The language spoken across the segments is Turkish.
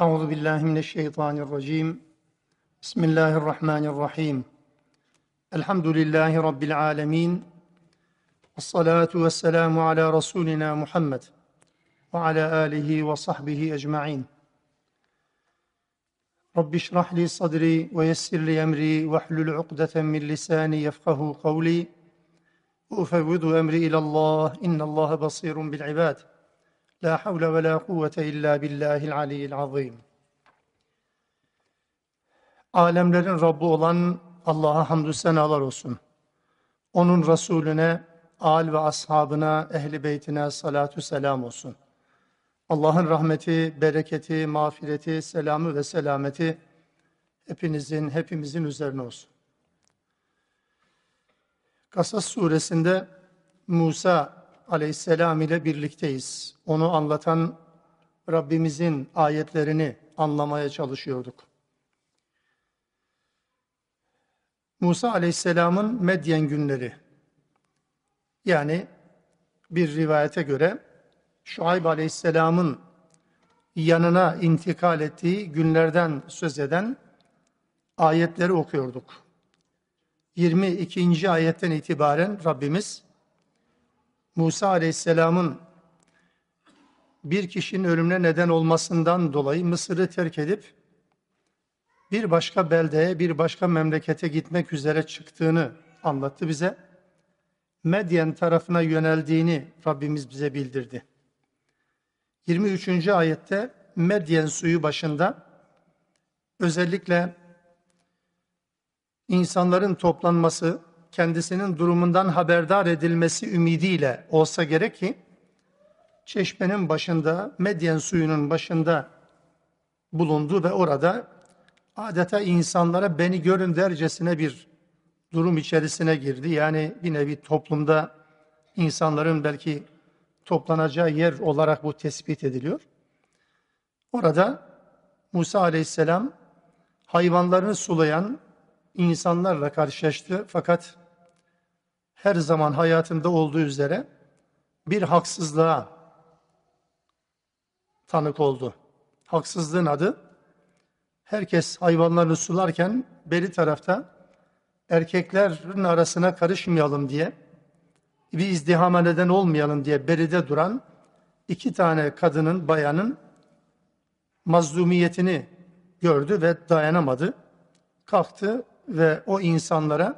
أعوذ بالله من الشيطان الرجيم بسم الله الرحمن الرحيم الحمد لله رب العالمين والصلاة والسلام على رسولنا محمد وعلى آله وصحبه أجمعين رب اشرح لي صدري ويسر لي أمري واحلل عقدة من لساني يفقه قولي وأفوض أمري إلى الله إن الله بصير بالعباد La havle ve la kuvvete illa billahil aliyyil azim. Alemlerin Rabbi olan Allah'a hamdü senalar olsun. Onun Resulüne, al ve ashabına, ehli beytine salatü selam olsun. Allah'ın rahmeti, bereketi, mağfireti, selamı ve selameti hepinizin, hepimizin üzerine olsun. Kasas suresinde Musa aleyhisselam ile birlikteyiz. Onu anlatan Rabbimizin ayetlerini anlamaya çalışıyorduk. Musa aleyhisselamın Medyen günleri yani bir rivayete göre Şuayb aleyhisselamın yanına intikal ettiği günlerden söz eden ayetleri okuyorduk. 22. ayetten itibaren Rabbimiz Musa aleyhisselamın bir kişinin ölümüne neden olmasından dolayı Mısır'ı terk edip bir başka beldeye, bir başka memlekete gitmek üzere çıktığını anlattı bize. Medyen tarafına yöneldiğini Rabbimiz bize bildirdi. 23. ayette Medyen suyu başında özellikle insanların toplanması, kendisinin durumundan haberdar edilmesi ümidiyle olsa gerek ki çeşmenin başında, Medyen suyunun başında bulundu ve orada adeta insanlara beni görün dercesine bir durum içerisine girdi. Yani bir nevi toplumda insanların belki toplanacağı yer olarak bu tespit ediliyor. Orada Musa aleyhisselam hayvanlarını sulayan insanlarla karşılaştı fakat her zaman hayatında olduğu üzere bir haksızlığa tanık oldu. Haksızlığın adı herkes hayvanlarını sularken beri tarafta erkeklerin arasına karışmayalım diye bir izdihama neden olmayalım diye beride duran iki tane kadının, bayanın mazlumiyetini gördü ve dayanamadı. Kalktı ve o insanlara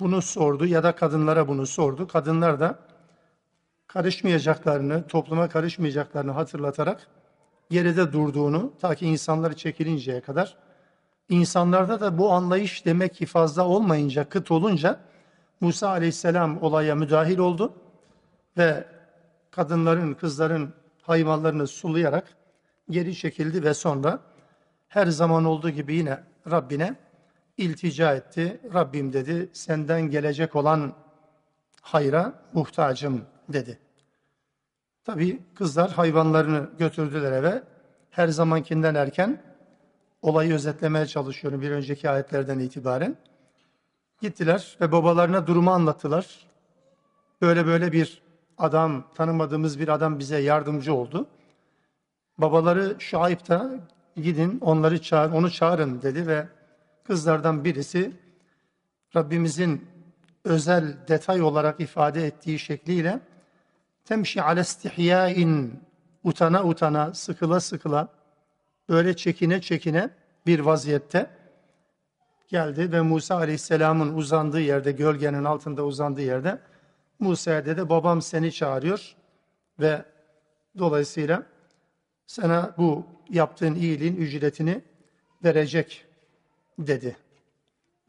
bunu sordu ya da kadınlara bunu sordu. Kadınlar da karışmayacaklarını, topluma karışmayacaklarını hatırlatarak geride durduğunu ta ki insanları çekilinceye kadar insanlarda da bu anlayış demek ki fazla olmayınca, kıt olunca Musa aleyhisselam olaya müdahil oldu ve kadınların, kızların hayvanlarını sulayarak geri çekildi ve sonra her zaman olduğu gibi yine Rabbine iltica etti. Rabbim dedi senden gelecek olan hayra muhtacım dedi. Tabi kızlar hayvanlarını götürdüler eve. Her zamankinden erken olayı özetlemeye çalışıyorum bir önceki ayetlerden itibaren. Gittiler ve babalarına durumu anlattılar. Böyle böyle bir adam, tanımadığımız bir adam bize yardımcı oldu. Babaları Şuayb da gidin onları çağır, onu çağırın dedi ve Kızlardan birisi Rabbimizin özel detay olarak ifade ettiği şekliyle temşi ale stihyain utana utana, sıkıla sıkıla, böyle çekine çekine bir vaziyette geldi ve Musa Aleyhisselam'ın uzandığı yerde, gölgenin altında uzandığı yerde Musa'ya dedi, babam seni çağırıyor ve dolayısıyla sana bu yaptığın iyiliğin ücretini verecek dedi.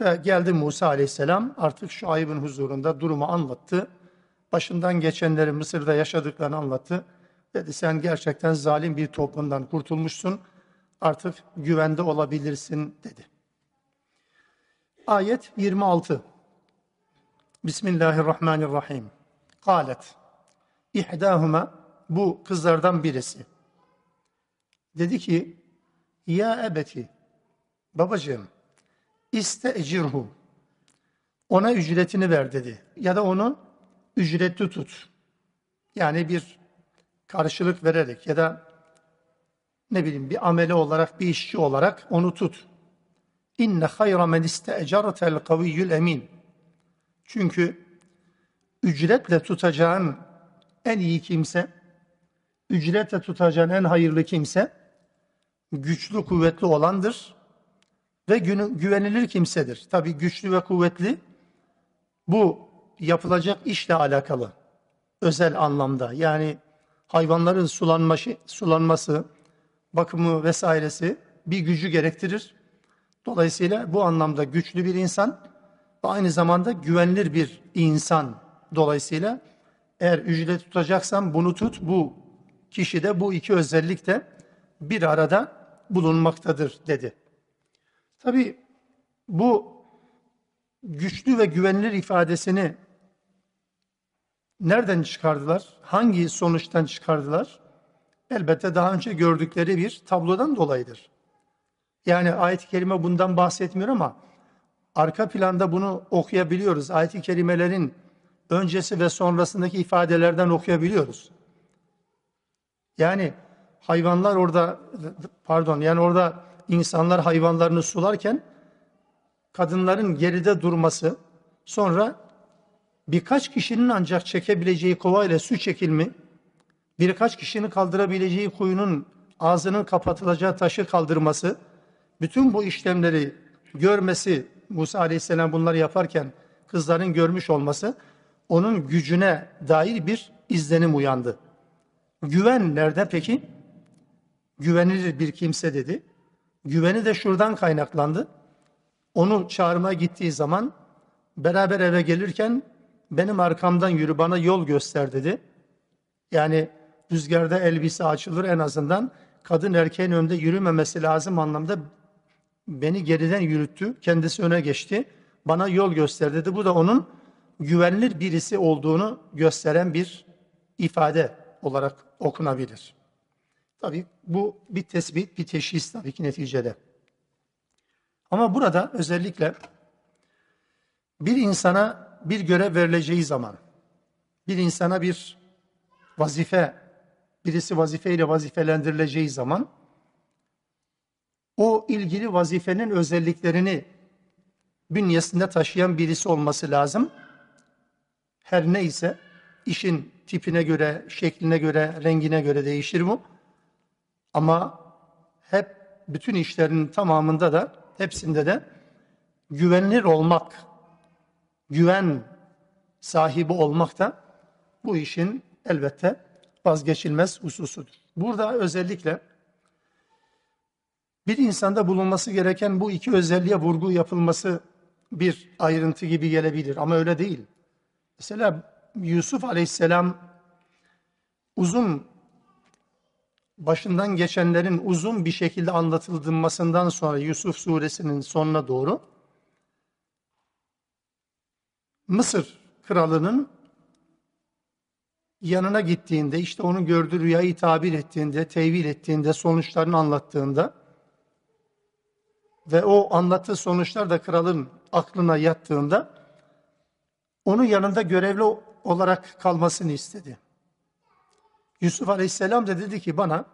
Ve geldi Musa aleyhisselam artık Şuayb'in huzurunda durumu anlattı. Başından geçenleri Mısır'da yaşadıklarını anlattı. Dedi sen gerçekten zalim bir toplumdan kurtulmuşsun. Artık güvende olabilirsin dedi. Ayet 26. Bismillahirrahmanirrahim. Kalet. İhdahuma bu kızlardan birisi. Dedi ki ya ebeti babacığım İstecirhu. Ona ücretini ver dedi. Ya da onu ücretli tut. Yani bir karşılık vererek ya da ne bileyim bir amele olarak, bir işçi olarak onu tut. İnne hayra men iste'ecaratel kaviyyül emin. Çünkü ücretle tutacağın en iyi kimse, ücretle tutacağın en hayırlı kimse, güçlü kuvvetli olandır ve güvenilir kimsedir. Tabi güçlü ve kuvvetli bu yapılacak işle alakalı özel anlamda. Yani hayvanların sulanması, sulanması, bakımı vesairesi bir gücü gerektirir. Dolayısıyla bu anlamda güçlü bir insan ve aynı zamanda güvenilir bir insan. Dolayısıyla eğer ücret tutacaksan bunu tut. Bu kişide bu iki özellik de bir arada bulunmaktadır dedi. Tabi bu güçlü ve güvenilir ifadesini nereden çıkardılar? Hangi sonuçtan çıkardılar? Elbette daha önce gördükleri bir tablodan dolayıdır. Yani ayet-i kerime bundan bahsetmiyor ama arka planda bunu okuyabiliyoruz. Ayet-i kerimelerin öncesi ve sonrasındaki ifadelerden okuyabiliyoruz. Yani hayvanlar orada pardon yani orada insanlar hayvanlarını sularken kadınların geride durması, sonra birkaç kişinin ancak çekebileceği kova ile su çekilmi, birkaç kişinin kaldırabileceği kuyunun ağzının kapatılacağı taşı kaldırması, bütün bu işlemleri görmesi, Musa Aleyhisselam bunları yaparken kızların görmüş olması, onun gücüne dair bir izlenim uyandı. Güven nerede peki? Güvenilir bir kimse dedi. Güveni de şuradan kaynaklandı. Onu çağırmaya gittiği zaman beraber eve gelirken benim arkamdan yürü bana yol göster dedi. Yani rüzgarda elbise açılır en azından kadın erkeğin önünde yürümemesi lazım anlamda beni geriden yürüttü. Kendisi öne geçti. Bana yol göster dedi. Bu da onun güvenilir birisi olduğunu gösteren bir ifade olarak okunabilir. Tabii bu bir tespit, bir teşhis tabii ki neticede. Ama burada özellikle bir insana bir görev verileceği zaman, bir insana bir vazife, birisi vazifeyle vazifelendirileceği zaman o ilgili vazifenin özelliklerini bünyesinde taşıyan birisi olması lazım. Her neyse işin tipine göre, şekline göre, rengine göre değişir bu. Ama hep bütün işlerin tamamında da hepsinde de güvenilir olmak, güven sahibi olmak da bu işin elbette vazgeçilmez hususudur. Burada özellikle bir insanda bulunması gereken bu iki özelliğe vurgu yapılması bir ayrıntı gibi gelebilir ama öyle değil. Mesela Yusuf Aleyhisselam uzun başından geçenlerin uzun bir şekilde anlatılmasından sonra Yusuf suresinin sonuna doğru Mısır kralının yanına gittiğinde, işte onu gördü rüyayı tabir ettiğinde, tevil ettiğinde, sonuçlarını anlattığında ve o anlattığı sonuçlar da kralın aklına yattığında onu yanında görevli olarak kalmasını istedi. Yusuf Aleyhisselam da dedi ki bana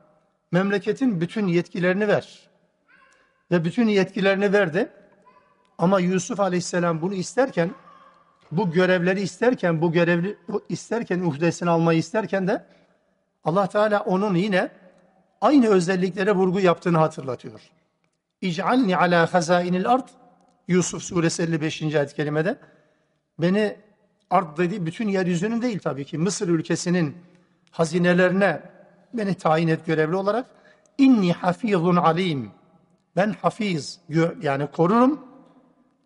memleketin bütün yetkilerini ver. Ve bütün yetkilerini verdi. Ama Yusuf Aleyhisselam bunu isterken bu görevleri isterken bu görevli bu isterken uhdesini almayı isterken de Allah Teala onun yine aynı özelliklere vurgu yaptığını hatırlatıyor. İc'alni ala hazainil ard Yusuf suresi 55. ayet kelimede beni ard dedi bütün yeryüzünün değil tabii ki Mısır ülkesinin hazinelerine beni tayin et görevli olarak. İnni hafizun alim. Ben hafiz yani korurum.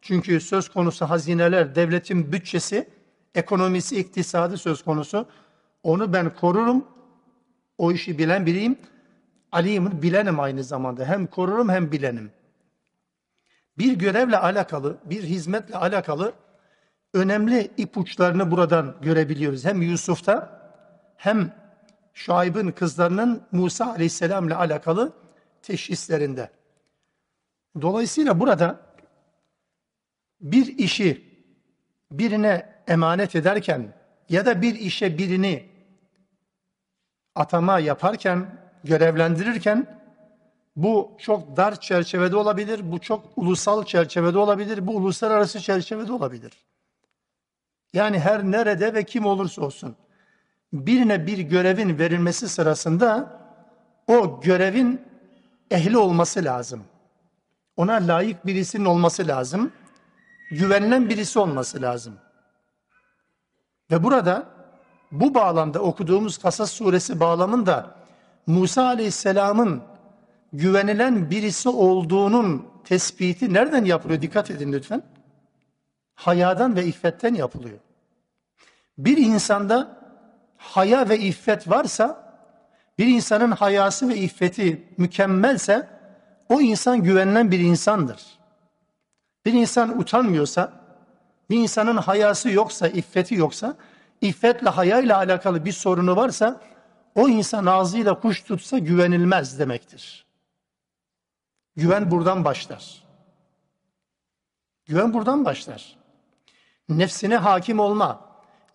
Çünkü söz konusu hazineler, devletin bütçesi, ekonomisi, iktisadı söz konusu. Onu ben korurum. O işi bilen biriyim. Alimin bilenim aynı zamanda. Hem korurum hem bilenim. Bir görevle alakalı, bir hizmetle alakalı önemli ipuçlarını buradan görebiliyoruz. Hem Yusuf'ta hem Şuayb'ın kızlarının Musa aleyhisselam ile alakalı teşhislerinde. Dolayısıyla burada bir işi birine emanet ederken ya da bir işe birini atama yaparken, görevlendirirken bu çok dar çerçevede olabilir, bu çok ulusal çerçevede olabilir, bu uluslararası çerçevede olabilir. Yani her nerede ve kim olursa olsun birine bir görevin verilmesi sırasında o görevin ehli olması lazım. Ona layık birisinin olması lazım. Güvenilen birisi olması lazım. Ve burada bu bağlamda okuduğumuz Kasas suresi bağlamında Musa aleyhisselamın güvenilen birisi olduğunun tespiti nereden yapılıyor? Dikkat edin lütfen. Hayadan ve iffetten yapılıyor. Bir insanda haya ve iffet varsa, bir insanın hayası ve iffeti mükemmelse, o insan güvenilen bir insandır. Bir insan utanmıyorsa, bir insanın hayası yoksa, iffeti yoksa, iffetle hayayla alakalı bir sorunu varsa, o insan ağzıyla kuş tutsa güvenilmez demektir. Güven buradan başlar. Güven buradan başlar. Nefsine hakim olma,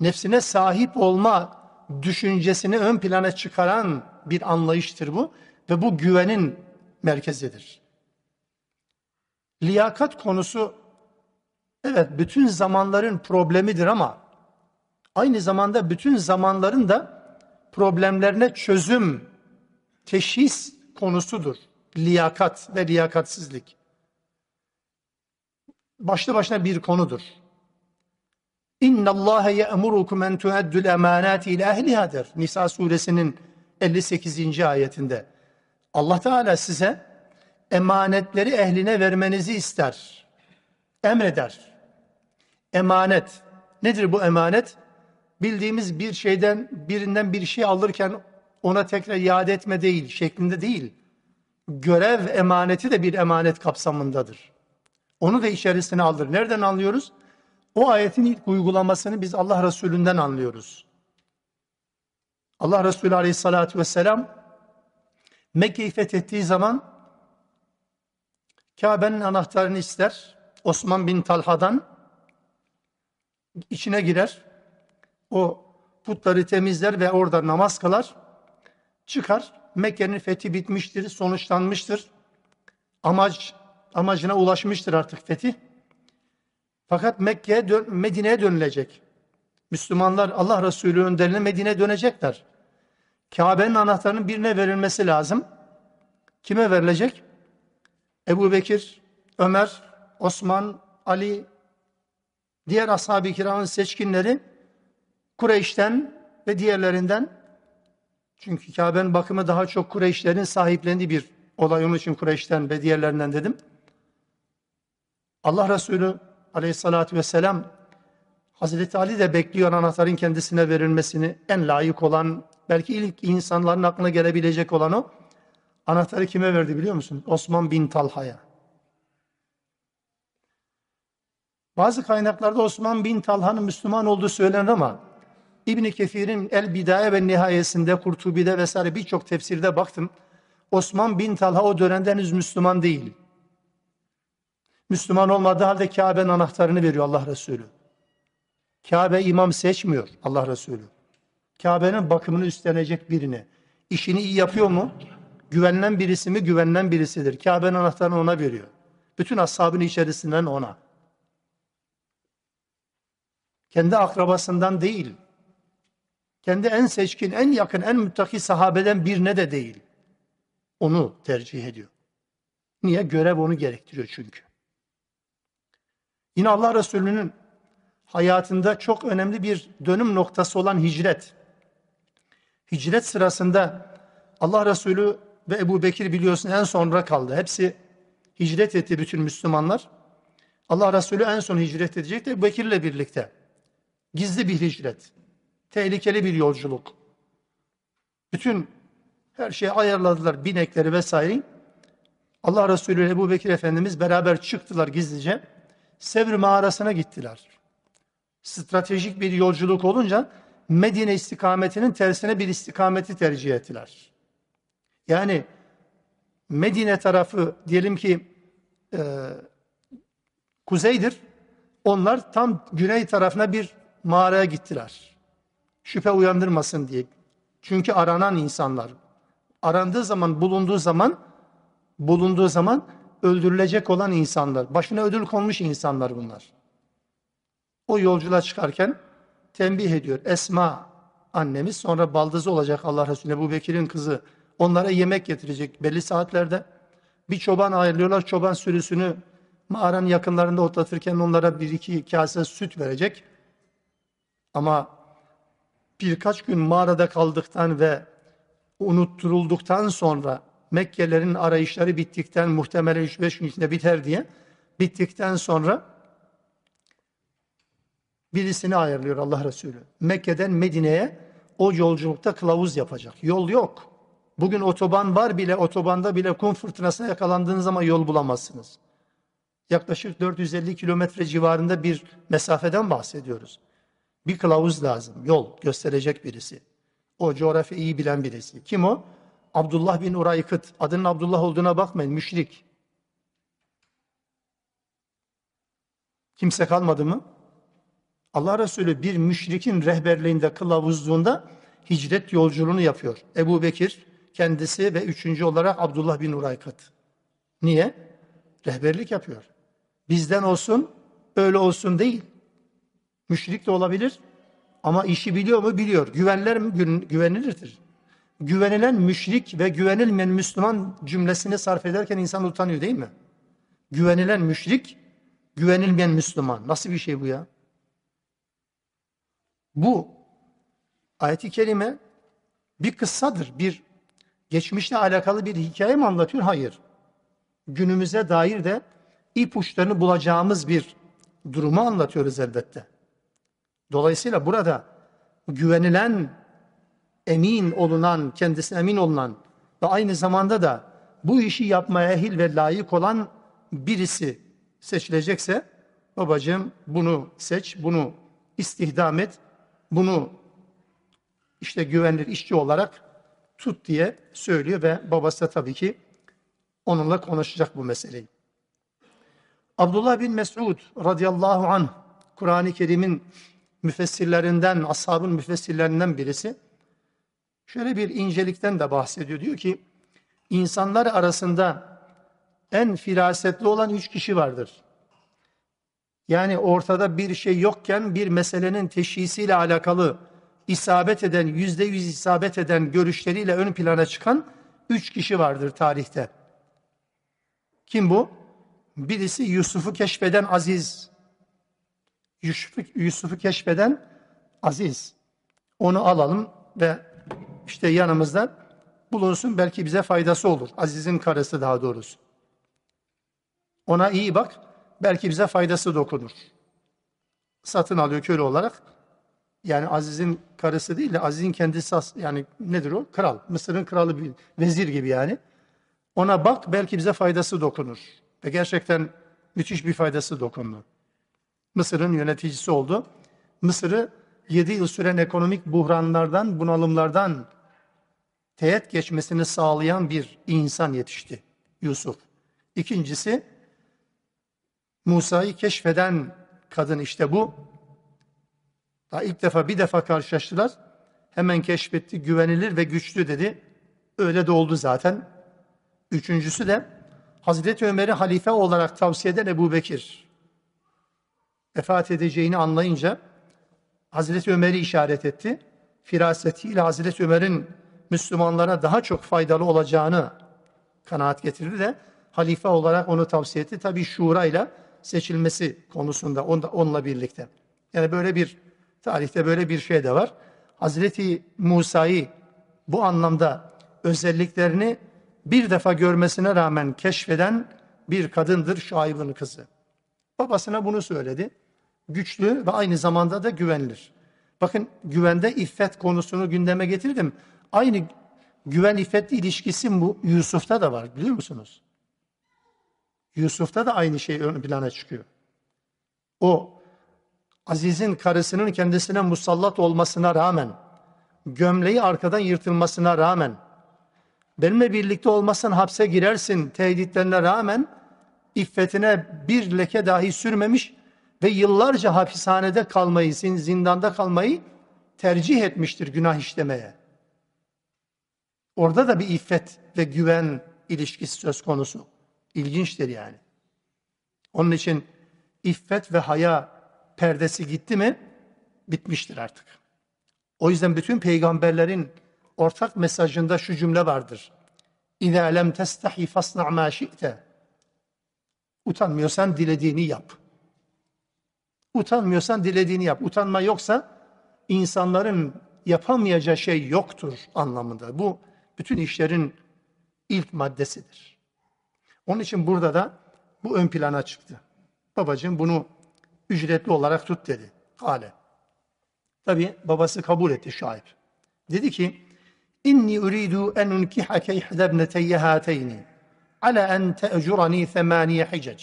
nefsine sahip olma düşüncesini ön plana çıkaran bir anlayıştır bu ve bu güvenin merkezidir. Liyakat konusu evet bütün zamanların problemidir ama aynı zamanda bütün zamanların da problemlerine çözüm, teşhis konusudur. Liyakat ve liyakatsizlik. Başlı başına bir konudur. اِنَّ اللّٰهَ يَأْمُرُكُمْ اَنْ تُعَدُّ الْاَمَانَاتِ اِلَى اَهْلِهَا der. Nisa suresinin 58. ayetinde. Allah Teala size emanetleri ehline vermenizi ister. Emreder. Emanet. Nedir bu emanet? Bildiğimiz bir şeyden birinden bir şey alırken ona tekrar iade etme değil, şeklinde değil. Görev emaneti de bir emanet kapsamındadır. Onu da içerisine alır. Nereden anlıyoruz? O ayetin ilk uygulamasını biz Allah Resulü'nden anlıyoruz. Allah Resulü Aleyhisselatü Vesselam Mekke'yi fethettiği zaman Kabe'nin anahtarını ister. Osman bin Talha'dan içine girer. O putları temizler ve orada namaz kılar. Çıkar. Mekke'nin fethi bitmiştir, sonuçlanmıştır. Amaç amacına ulaşmıştır artık fetih. Fakat Mekke'ye dön Medine'ye dönülecek. Müslümanlar Allah Resulü önderine Medine'ye dönecekler. Kabe'nin anahtarının birine verilmesi lazım. Kime verilecek? Ebu Bekir, Ömer, Osman, Ali, diğer ashab-ı kiramın seçkinleri Kureyş'ten ve diğerlerinden çünkü Kabe'nin bakımı daha çok Kureyşlerin sahiplendiği bir olay. Onun için Kureyş'ten ve diğerlerinden dedim. Allah Resulü aleyhissalatü vesselam Hazreti Ali de bekliyor anahtarın kendisine verilmesini. En layık olan, belki ilk insanların aklına gelebilecek olan o. Anahtarı kime verdi biliyor musun? Osman bin Talha'ya. Bazı kaynaklarda Osman bin Talha'nın Müslüman olduğu söylenir ama İbni Kefir'in El Bidaye ve Nihayesinde, Kurtubi'de vesaire birçok tefsirde baktım. Osman bin Talha o dönemde henüz Müslüman değil. Müslüman olmadığı halde Kabe'nin anahtarını veriyor Allah Resulü. Kabe imam seçmiyor Allah Resulü. Kabe'nin bakımını üstlenecek birini. İşini iyi yapıyor mu? Güvenilen birisi mi? Güvenilen birisidir. Kabe'nin anahtarını ona veriyor. Bütün ashabın içerisinden ona. Kendi akrabasından değil. Kendi en seçkin, en yakın, en müttaki sahabeden birine de değil. Onu tercih ediyor. Niye? Görev onu gerektiriyor çünkü. Yine Allah Resulü'nün hayatında çok önemli bir dönüm noktası olan hicret. Hicret sırasında Allah Resulü ve Ebu Bekir biliyorsun en sonra kaldı. Hepsi hicret etti bütün Müslümanlar. Allah Resulü en son hicret edecek de Bekir'le birlikte. Gizli bir hicret. Tehlikeli bir yolculuk. Bütün her şeyi ayarladılar. Binekleri vesaire. Allah Resulü ile Ebu Bekir Efendimiz beraber çıktılar gizlice. Sevr mağarasına gittiler. Stratejik bir yolculuk olunca Medine istikametinin tersine bir istikameti tercih ettiler. Yani Medine tarafı diyelim ki e, kuzeydir. Onlar tam güney tarafına bir mağaraya gittiler. Şüphe uyandırmasın diye. Çünkü aranan insanlar. Arandığı zaman, bulunduğu zaman, bulunduğu zaman öldürülecek olan insanlar, başına ödül konmuş insanlar bunlar. O yolculuğa çıkarken tembih ediyor. Esma annemiz sonra baldızı olacak Allah Resulü Ebu Bekir'in kızı. Onlara yemek getirecek belli saatlerde. Bir çoban ayrılıyorlar. Çoban sürüsünü mağaranın yakınlarında otlatırken onlara bir iki kase süt verecek. Ama birkaç gün mağarada kaldıktan ve unutturulduktan sonra Mekkelerin arayışları bittikten muhtemelen 3-5 gün içinde biter diye bittikten sonra birisini ayarlıyor Allah Resulü. Mekke'den Medine'ye o yolculukta kılavuz yapacak. Yol yok. Bugün otoban var bile otobanda bile kum fırtınasına yakalandığınız zaman yol bulamazsınız. Yaklaşık 450 kilometre civarında bir mesafeden bahsediyoruz. Bir kılavuz lazım, yol gösterecek birisi. O coğrafyayı iyi bilen birisi. Kim o? Abdullah bin Uraykıt. Adının Abdullah olduğuna bakmayın. Müşrik. Kimse kalmadı mı? Allah Resulü bir müşrikin rehberliğinde, kılavuzluğunda hicret yolculuğunu yapıyor. Ebu Bekir kendisi ve üçüncü olarak Abdullah bin Uraykıt. Niye? Rehberlik yapıyor. Bizden olsun, öyle olsun değil. Müşrik de olabilir ama işi biliyor mu? Biliyor. Güvenler mi? Güvenilirdir güvenilen müşrik ve güvenilmeyen Müslüman cümlesini sarf ederken insan utanıyor değil mi? Güvenilen müşrik, güvenilmeyen Müslüman. Nasıl bir şey bu ya? Bu ayeti kerime bir kıssadır, bir geçmişle alakalı bir hikaye mi anlatıyor? Hayır. Günümüze dair de ipuçlarını bulacağımız bir durumu anlatıyoruz elbette. Dolayısıyla burada güvenilen emin olunan, kendisine emin olunan ve aynı zamanda da bu işi yapmaya ehil ve layık olan birisi seçilecekse babacığım bunu seç, bunu istihdam et, bunu işte güvenilir işçi olarak tut diye söylüyor ve babası da tabii ki onunla konuşacak bu meseleyi. Abdullah bin Mesud radıyallahu anh Kur'an-ı Kerim'in müfessirlerinden, ashabın müfessirlerinden birisi Şöyle bir incelikten de bahsediyor. Diyor ki insanlar arasında en firasetli olan üç kişi vardır. Yani ortada bir şey yokken bir meselenin teşhisiyle alakalı isabet eden, yüzde yüz isabet eden görüşleriyle ön plana çıkan üç kişi vardır tarihte. Kim bu? Birisi Yusuf'u keşfeden Aziz. Yusuf'u Yusuf keşfeden Aziz. Onu alalım ve işte yanımızda bulunsun belki bize faydası olur. Aziz'in karısı daha doğrusu. Ona iyi bak belki bize faydası dokunur. Satın alıyor köle olarak. Yani Aziz'in karısı değil de Aziz'in kendisi yani nedir o? Kral. Mısır'ın kralı bir vezir gibi yani. Ona bak belki bize faydası dokunur. Ve gerçekten müthiş bir faydası dokundu. Mısır'ın yöneticisi oldu. Mısır'ı 7 yıl süren ekonomik buhranlardan, bunalımlardan teğet geçmesini sağlayan bir insan yetişti Yusuf. İkincisi Musa'yı keşfeden kadın işte bu. Daha ilk defa bir defa karşılaştılar. Hemen keşfetti, güvenilir ve güçlü dedi. Öyle de oldu zaten. Üçüncüsü de Hazreti Ömer'i halife olarak tavsiye eden Ebu Bekir. Vefat edeceğini anlayınca Hazreti Ömer'i işaret etti. Firasetiyle Hazreti Ömer'in Müslümanlara daha çok faydalı olacağını kanaat getirdi de halife olarak onu tavsiye etti. Tabi ile seçilmesi konusunda onunla birlikte. Yani böyle bir tarihte böyle bir şey de var. Hazreti Musa'yı bu anlamda özelliklerini bir defa görmesine rağmen keşfeden bir kadındır Şaib'in kızı. Babasına bunu söyledi. Güçlü ve aynı zamanda da güvenilir. Bakın güvende iffet konusunu gündeme getirdim. Aynı güven iffet ilişkisi bu Yusuf'ta da var biliyor musunuz? Yusuf'ta da aynı şey ön plana çıkıyor. O Aziz'in karısının kendisine musallat olmasına rağmen, gömleği arkadan yırtılmasına rağmen, benimle birlikte olmasın hapse girersin tehditlerine rağmen iffetine bir leke dahi sürmemiş ve yıllarca hapishanede kalmayı, zindanda kalmayı tercih etmiştir günah işlemeye. Orada da bir iffet ve güven ilişkisi söz konusu. İlginçtir yani. Onun için iffet ve haya perdesi gitti mi bitmiştir artık. O yüzden bütün peygamberlerin ortak mesajında şu cümle vardır. İza lem testahi fasna ma şi'te. Utanmıyorsan dilediğini yap. Utanmıyorsan dilediğini yap. Utanma yoksa insanların yapamayacağı şey yoktur anlamında. Bu bütün işlerin ilk maddesidir. Onun için burada da bu ön plana çıktı. Babacığım bunu ücretli olarak tut dedi. Kale. Tabi babası kabul etti şahip. Dedi ki, İnni uridu en unkihake ihda ibneteyye hateyni ala en te'curani semaniye hicac.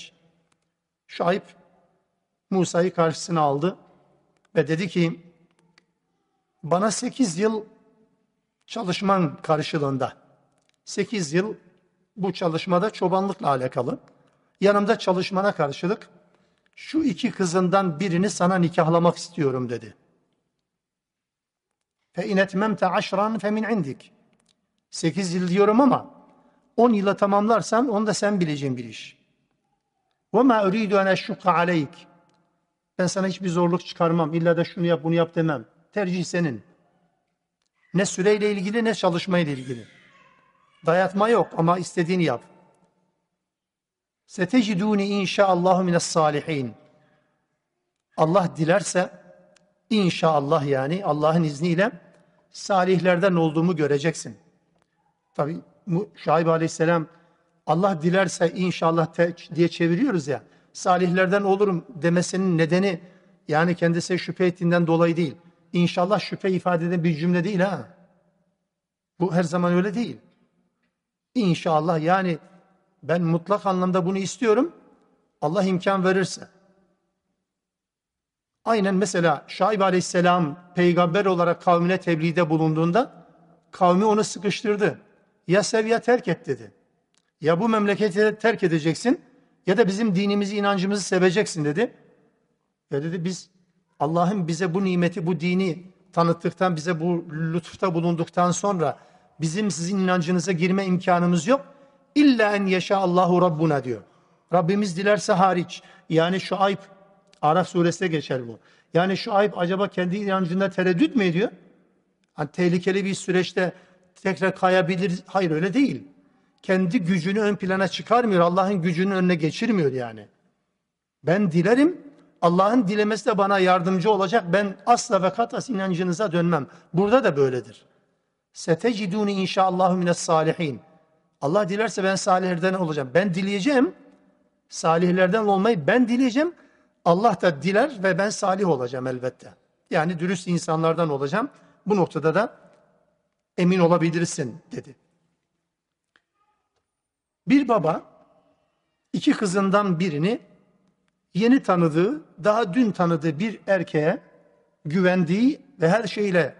Şahip Musa'yı karşısına aldı ve dedi ki, bana sekiz yıl çalışman karşılığında. 8 yıl bu çalışmada çobanlıkla alakalı. Yanımda çalışmana karşılık şu iki kızından birini sana nikahlamak istiyorum dedi. Fe in etmemte aşran fe min indik. 8 yıl diyorum ama 10 yıla tamamlarsan onu da sen bileceğin bir iş. Ve ma uridu en eşşukka aleyk. Ben sana hiçbir zorluk çıkarmam. İlla da şunu yap bunu yap demem. Tercih senin. Ne süreyle ilgili ne çalışmayla ilgili. Dayatma yok ama istediğini yap. Seteciduni inşaallahu mines salihin. Allah dilerse inşallah yani Allah'ın izniyle salihlerden olduğumu göreceksin. Tabi Şaib aleyhisselam Allah dilerse inşallah diye çeviriyoruz ya. Salihlerden olurum demesinin nedeni yani kendisi şüphe ettiğinden dolayı değil inşallah şüphe ifade eden bir cümle değil ha. Bu her zaman öyle değil. İnşallah yani ben mutlak anlamda bunu istiyorum. Allah imkan verirse. Aynen mesela Şaib aleyhisselam peygamber olarak kavmine tebliğde bulunduğunda kavmi onu sıkıştırdı. Ya sev ya terk et dedi. Ya bu memleketi terk edeceksin ya da bizim dinimizi, inancımızı seveceksin dedi. Ya dedi biz Allah'ın bize bu nimeti, bu dini tanıttıktan, bize bu lütufta bulunduktan sonra bizim sizin inancınıza girme imkanımız yok. İlla en yaşa Allahu Rabbuna diyor. Rabbimiz dilerse hariç. Yani şu ayıp Araf suresinde geçer bu. Yani şu ayıp acaba kendi inancında tereddüt mü ediyor? Hani tehlikeli bir süreçte tekrar kayabilir. Hayır öyle değil. Kendi gücünü ön plana çıkarmıyor. Allah'ın gücünün önüne geçirmiyor yani. Ben dilerim Allah'ın dilemesi de bana yardımcı olacak. Ben asla ve katas inancınıza dönmem. Burada da böyledir. Seteciduni inşallahü mines salihin. Allah dilerse ben salihlerden olacağım. Ben dileyeceğim. Salihlerden olmayı ben dileyeceğim. Allah da diler ve ben salih olacağım elbette. Yani dürüst insanlardan olacağım. Bu noktada da emin olabilirsin dedi. Bir baba iki kızından birini yeni tanıdığı, daha dün tanıdığı bir erkeğe güvendiği ve her şeyle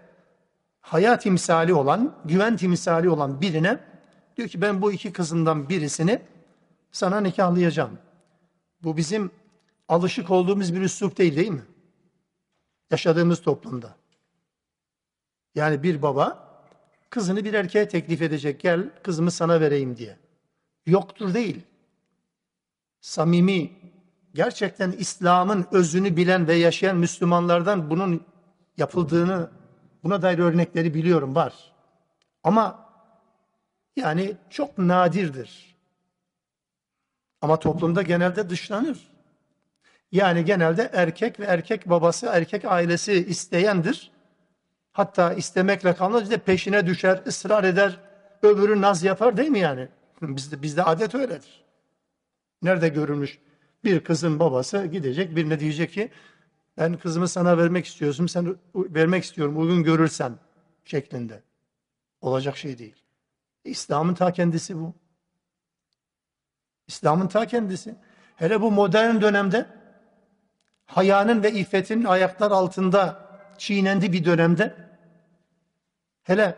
hayat timsali olan, güven timsali olan birine diyor ki ben bu iki kızından birisini sana nikahlayacağım. Bu bizim alışık olduğumuz bir üslup değil değil mi? Yaşadığımız toplumda. Yani bir baba kızını bir erkeğe teklif edecek gel kızımı sana vereyim diye. Yoktur değil. Samimi gerçekten İslam'ın özünü bilen ve yaşayan Müslümanlardan bunun yapıldığını, buna dair örnekleri biliyorum var. Ama yani çok nadirdir. Ama toplumda genelde dışlanır. Yani genelde erkek ve erkek babası, erkek ailesi isteyendir. Hatta istemekle kalmaz, işte peşine düşer, ısrar eder, öbürü naz yapar değil mi yani? Bizde, bizde adet öyledir. Nerede görülmüş? Bir kızın babası gidecek birine diyecek ki ben kızımı sana vermek istiyorsun, sen vermek istiyorum uygun görürsen şeklinde. Olacak şey değil. İslam'ın ta kendisi bu. İslam'ın ta kendisi. Hele bu modern dönemde hayanın ve iffetin ayaklar altında çiğnendi bir dönemde hele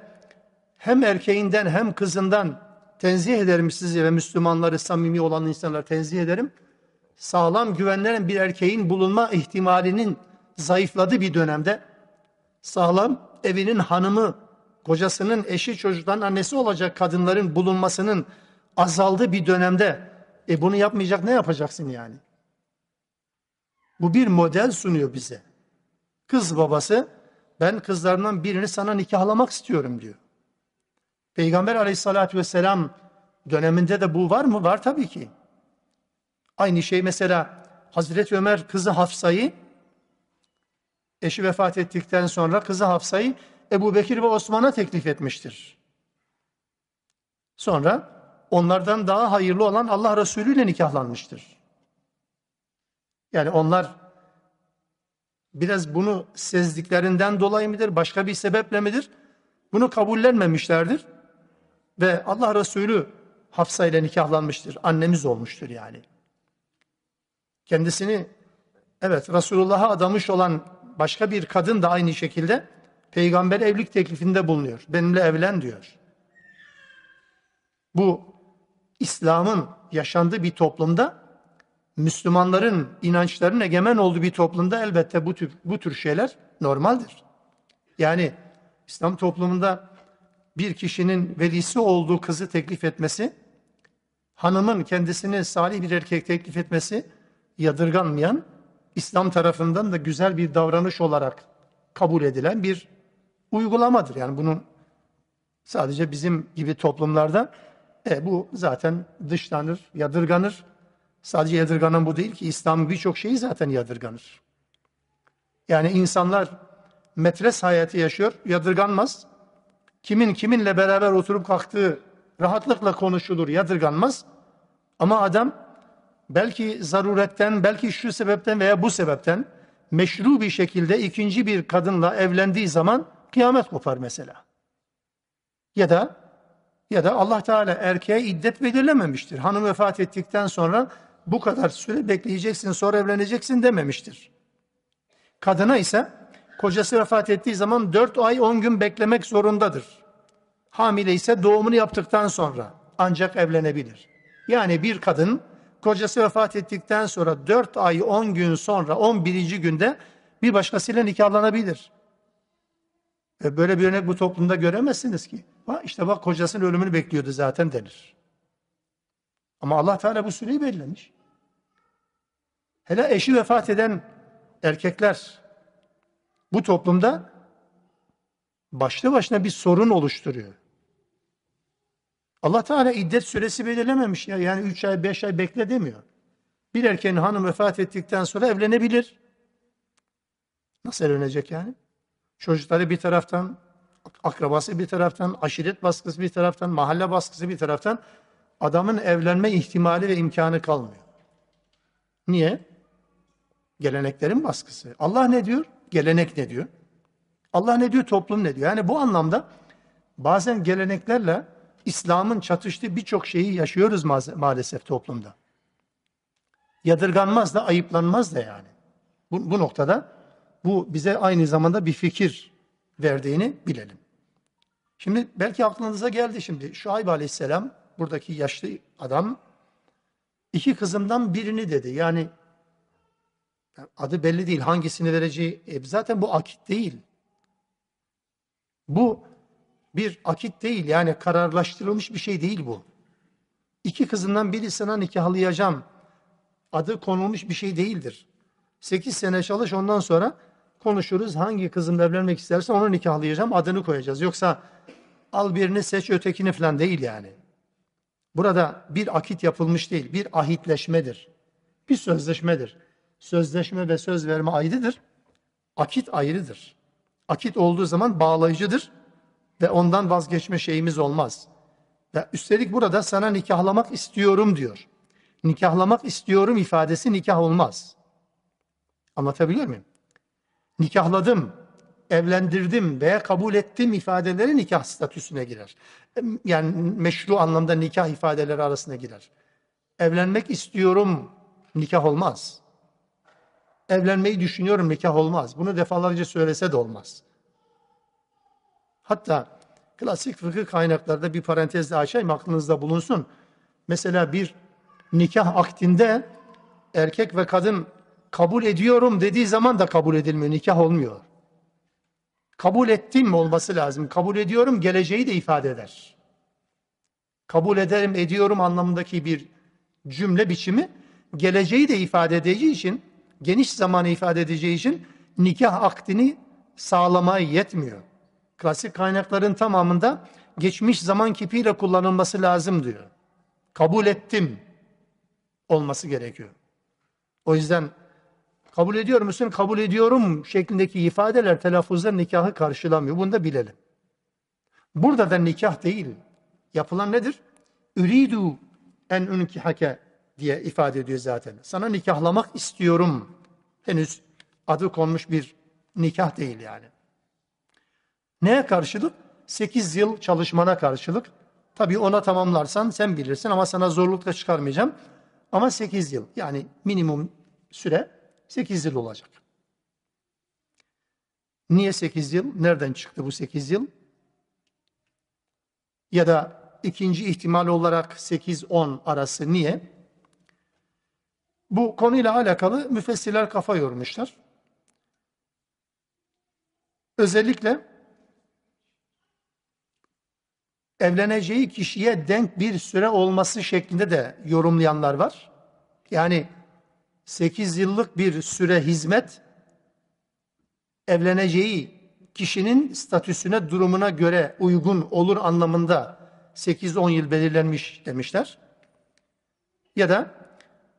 hem erkeğinden hem kızından tenzih ederim sizi ve Müslümanları samimi olan insanlar tenzih ederim sağlam güvenlerin bir erkeğin bulunma ihtimalinin zayıfladığı bir dönemde sağlam evinin hanımı, kocasının eşi, çocuktan annesi olacak kadınların bulunmasının azaldığı bir dönemde e bunu yapmayacak ne yapacaksın yani? Bu bir model sunuyor bize. Kız babası ben kızlarından birini sana nikahlamak istiyorum diyor. Peygamber aleyhissalatü vesselam döneminde de bu var mı? Var tabii ki. Aynı şey mesela Hazreti Ömer kızı Hafsa'yı eşi vefat ettikten sonra kızı Hafsa'yı Ebu Bekir ve Osman'a teklif etmiştir. Sonra onlardan daha hayırlı olan Allah Resulü ile nikahlanmıştır. Yani onlar biraz bunu sezdiklerinden dolayı mıdır, başka bir sebeple midir? Bunu kabullenmemişlerdir. Ve Allah Resulü Hafsa ile nikahlanmıştır. Annemiz olmuştur yani kendisini evet Resulullah'a adamış olan başka bir kadın da aynı şekilde peygamber evlilik teklifinde bulunuyor. Benimle evlen diyor. Bu İslam'ın yaşandığı bir toplumda Müslümanların inançların egemen olduğu bir toplumda elbette bu tür, bu tür şeyler normaldir. Yani İslam toplumunda bir kişinin velisi olduğu kızı teklif etmesi, hanımın kendisini salih bir erkek teklif etmesi yadırganmayan, İslam tarafından da güzel bir davranış olarak kabul edilen bir uygulamadır. Yani bunun sadece bizim gibi toplumlarda e, bu zaten dışlanır, yadırganır. Sadece yadırganan bu değil ki İslam birçok şeyi zaten yadırganır. Yani insanlar metres hayatı yaşıyor, yadırganmaz. Kimin kiminle beraber oturup kalktığı rahatlıkla konuşulur, yadırganmaz. Ama adam belki zaruretten, belki şu sebepten veya bu sebepten meşru bir şekilde ikinci bir kadınla evlendiği zaman kıyamet kopar mesela. Ya da ya da Allah Teala erkeğe iddet belirlememiştir. Hanım vefat ettikten sonra bu kadar süre bekleyeceksin, sonra evleneceksin dememiştir. Kadına ise kocası vefat ettiği zaman 4 ay 10 gün beklemek zorundadır. Hamile ise doğumunu yaptıktan sonra ancak evlenebilir. Yani bir kadın kocası vefat ettikten sonra 4 ay 10 gün sonra 11. günde bir başkasıyla nikahlanabilir. E böyle bir örnek bu toplumda göremezsiniz ki. Ha, işte bak kocasının ölümünü bekliyordu zaten denir. Ama Allah Teala bu süreyi belirlemiş. Hele eşi vefat eden erkekler bu toplumda başlı başına bir sorun oluşturuyor. Allah Teala iddet süresi belirlememiş ya. Yani 3 ay 5 ay bekle demiyor. Bir erkeğin hanım vefat ettikten sonra evlenebilir. Nasıl evlenecek yani? Çocukları bir taraftan, akrabası bir taraftan, aşiret baskısı bir taraftan, mahalle baskısı bir taraftan adamın evlenme ihtimali ve imkanı kalmıyor. Niye? Geleneklerin baskısı. Allah ne diyor? Gelenek ne diyor? Allah ne diyor? Toplum ne diyor? Yani bu anlamda bazen geleneklerle İslam'ın çatıştığı birçok şeyi yaşıyoruz ma maalesef toplumda. Yadırganmaz da ayıplanmaz da yani. Bu, bu noktada bu bize aynı zamanda bir fikir verdiğini bilelim. Şimdi belki aklınıza geldi şimdi. Şuayb aleyhisselam buradaki yaşlı adam iki kızımdan birini dedi. Yani adı belli değil hangisini vereceği. E, zaten bu akit değil. Bu bir akit değil yani kararlaştırılmış bir şey değil bu. İki kızından biri sana nikahlayacağım adı konulmuş bir şey değildir. Sekiz sene çalış ondan sonra konuşuruz hangi kızımla evlenmek istersen onu nikahlayacağım adını koyacağız. Yoksa al birini seç ötekini falan değil yani. Burada bir akit yapılmış değil bir ahitleşmedir. Bir sözleşmedir. Sözleşme ve söz verme ayrıdır. Akit ayrıdır. Akit olduğu zaman bağlayıcıdır ve ondan vazgeçme şeyimiz olmaz. Ve üstelik burada sana nikahlamak istiyorum diyor. Nikahlamak istiyorum ifadesi nikah olmaz. Anlatabiliyor muyum? Nikahladım, evlendirdim veya kabul ettim ifadeleri nikah statüsüne girer. Yani meşru anlamda nikah ifadeleri arasına girer. Evlenmek istiyorum nikah olmaz. Evlenmeyi düşünüyorum nikah olmaz. Bunu defalarca söylese de olmaz. Hatta klasik fıkıh kaynaklarda bir parantezle açayım aklınızda bulunsun. Mesela bir nikah akdinde erkek ve kadın kabul ediyorum dediği zaman da kabul edilmiyor, nikah olmuyor. Kabul ettim olması lazım. Kabul ediyorum geleceği de ifade eder. Kabul ederim, ediyorum anlamındaki bir cümle biçimi geleceği de ifade edeceği için, geniş zamanı ifade edeceği için nikah akdini sağlamaya yetmiyor. Klasik kaynakların tamamında geçmiş zaman kipiyle kullanılması lazım diyor. Kabul ettim olması gerekiyor. O yüzden kabul ediyor musun? Kabul ediyorum şeklindeki ifadeler, telaffuzlar nikahı karşılamıyor. Bunu da bilelim. Burada da nikah değil. Yapılan nedir? Üridu en ünkihake diye ifade ediyor zaten. Sana nikahlamak istiyorum. Henüz adı konmuş bir nikah değil yani. Neye karşılık? 8 yıl çalışmana karşılık. Tabii ona tamamlarsan sen bilirsin ama sana zorlukla çıkarmayacağım. Ama 8 yıl yani minimum süre 8 yıl olacak. Niye 8 yıl? Nereden çıktı bu 8 yıl? Ya da ikinci ihtimal olarak 8-10 arası niye? Bu konuyla alakalı müfessirler kafa yormuşlar. Özellikle evleneceği kişiye denk bir süre olması şeklinde de yorumlayanlar var. Yani 8 yıllık bir süre hizmet evleneceği kişinin statüsüne, durumuna göre uygun olur anlamında 8-10 yıl belirlenmiş demişler. Ya da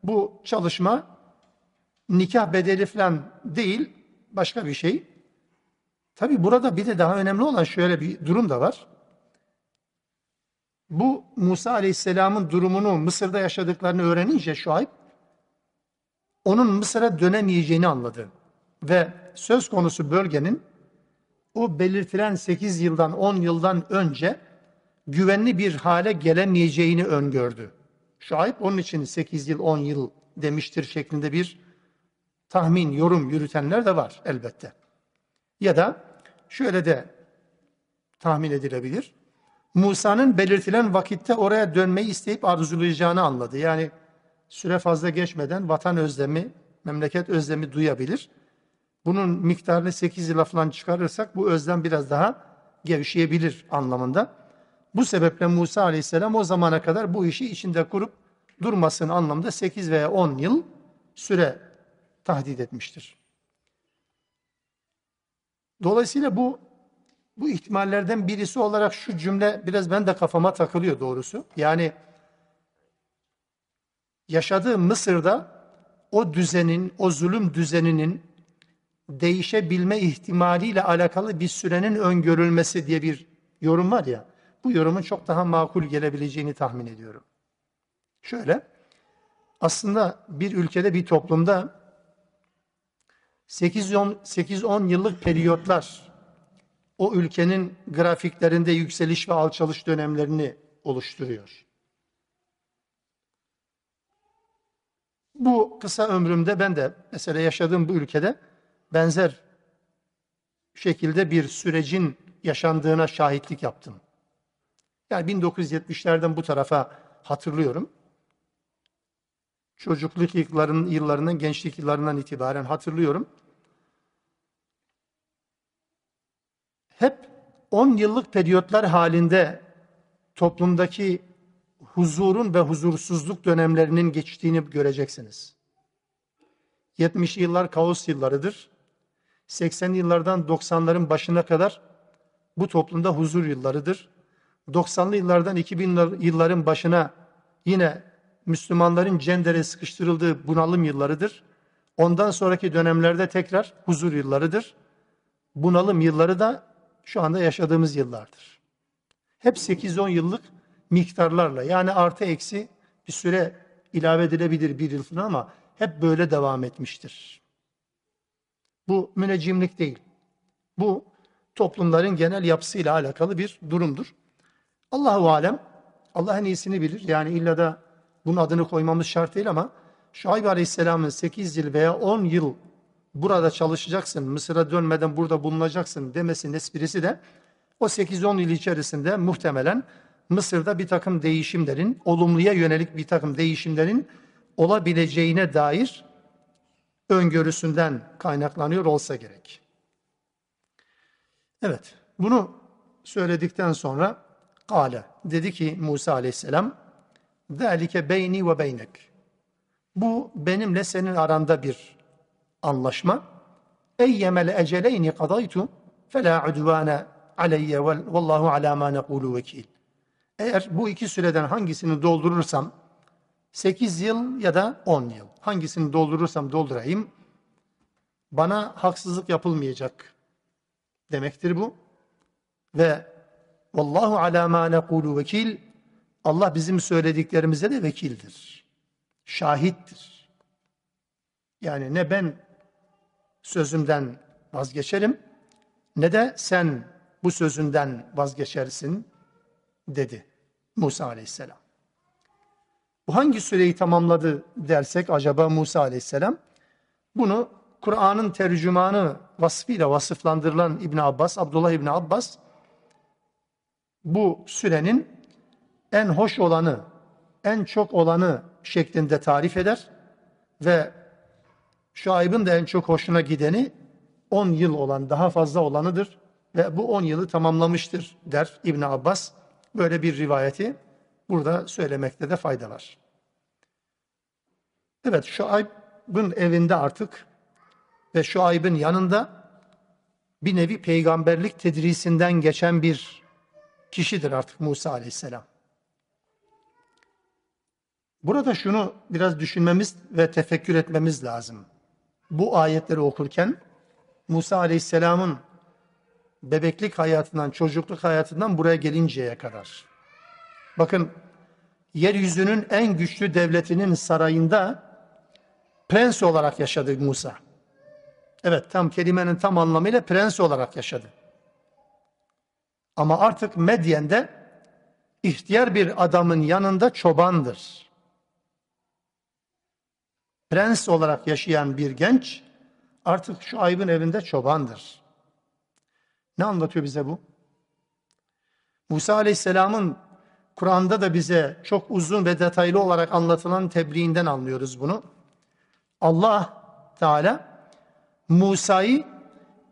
bu çalışma nikah bedeli falan değil, başka bir şey. Tabi burada bir de daha önemli olan şöyle bir durum da var bu Musa Aleyhisselam'ın durumunu Mısır'da yaşadıklarını öğrenince Şuayb onun Mısır'a dönemeyeceğini anladı. Ve söz konusu bölgenin o belirtilen 8 yıldan 10 yıldan önce güvenli bir hale gelemeyeceğini öngördü. Şuayb onun için 8 yıl 10 yıl demiştir şeklinde bir tahmin, yorum yürütenler de var elbette. Ya da şöyle de tahmin edilebilir. Musa'nın belirtilen vakitte oraya dönmeyi isteyip arzulayacağını anladı. Yani süre fazla geçmeden vatan özlemi, memleket özlemi duyabilir. Bunun miktarını 8 yıla falan çıkarırsak bu özlem biraz daha gevşeyebilir anlamında. Bu sebeple Musa aleyhisselam o zamana kadar bu işi içinde kurup durmasın anlamda 8 veya 10 yıl süre tahdit etmiştir. Dolayısıyla bu bu ihtimallerden birisi olarak şu cümle biraz ben de kafama takılıyor doğrusu. Yani yaşadığı Mısır'da o düzenin, o zulüm düzeninin değişebilme ihtimaliyle alakalı bir sürenin öngörülmesi diye bir yorum var ya. Bu yorumun çok daha makul gelebileceğini tahmin ediyorum. Şöyle, aslında bir ülkede, bir toplumda 8-10 yıllık periyotlar o ülkenin grafiklerinde yükseliş ve alçalış dönemlerini oluşturuyor. Bu kısa ömrümde ben de mesela yaşadığım bu ülkede benzer şekilde bir sürecin yaşandığına şahitlik yaptım. Yani 1970'lerden bu tarafa hatırlıyorum. Çocukluk yıllarının, yıllarından, gençlik yıllarından itibaren hatırlıyorum. hep 10 yıllık periyotlar halinde toplumdaki huzurun ve huzursuzluk dönemlerinin geçtiğini göreceksiniz. 70'li yıllar kaos yıllarıdır. 80'li yıllardan 90'ların başına kadar bu toplumda huzur yıllarıdır. 90'lı yıllardan 2000'li yılların başına yine Müslümanların cendere sıkıştırıldığı bunalım yıllarıdır. Ondan sonraki dönemlerde tekrar huzur yıllarıdır. Bunalım yılları da şu anda yaşadığımız yıllardır. Hep 8-10 yıllık miktarlarla yani artı eksi bir süre ilave edilebilir bir yıl falan ama hep böyle devam etmiştir. Bu müneccimlik değil. Bu toplumların genel yapısıyla alakalı bir durumdur. Allahu alem Allah'ın iyisini bilir. Yani illa da bunun adını koymamız şart değil ama Şuayb Aleyhisselam'ın 8 yıl veya 10 yıl burada çalışacaksın, Mısır'a dönmeden burada bulunacaksın demesinin esprisi de o 8-10 yıl içerisinde muhtemelen Mısır'da bir takım değişimlerin, olumluya yönelik bir takım değişimlerin olabileceğine dair öngörüsünden kaynaklanıyor olsa gerek. Evet, bunu söyledikten sonra Kale dedi ki Musa aleyhisselam ذَٰلِكَ beyni ve beynek Bu benimle senin aranda bir anlaşma. Eyyemel eceleyni kadaytu fela udvane aleyye vallahu ala ma nekulu vekil. Eğer bu iki süreden hangisini doldurursam 8 yıl ya da 10 yıl hangisini doldurursam doldurayım bana haksızlık yapılmayacak demektir bu. Ve vallahu ala ma nekulu vekil Allah bizim söylediklerimize de vekildir. Şahittir. Yani ne ben sözümden vazgeçerim ne de sen bu sözünden vazgeçersin dedi Musa aleyhisselam. Bu hangi süreyi tamamladı dersek acaba Musa aleyhisselam? Bunu Kur'an'ın tercümanı vasfıyla vasıflandırılan İbn Abbas, Abdullah İbn Abbas bu sürenin en hoş olanı, en çok olanı şeklinde tarif eder ve Şuayb'ın da en çok hoşuna gideni 10 yıl olan, daha fazla olanıdır ve bu 10 yılı tamamlamıştır der İbn Abbas. Böyle bir rivayeti burada söylemekte de fayda var. Evet, Şuayb'ın evinde artık ve Şuayb'ın yanında bir nevi peygamberlik tedrisinden geçen bir kişidir artık Musa aleyhisselam. Burada şunu biraz düşünmemiz ve tefekkür etmemiz lazım bu ayetleri okurken Musa Aleyhisselam'ın bebeklik hayatından, çocukluk hayatından buraya gelinceye kadar. Bakın yeryüzünün en güçlü devletinin sarayında prens olarak yaşadı Musa. Evet tam kelimenin tam anlamıyla prens olarak yaşadı. Ama artık Medyen'de ihtiyar bir adamın yanında çobandır prens olarak yaşayan bir genç artık şu aybın evinde çobandır. Ne anlatıyor bize bu? Musa Aleyhisselam'ın Kur'an'da da bize çok uzun ve detaylı olarak anlatılan tebliğinden anlıyoruz bunu. Allah Teala Musa'yı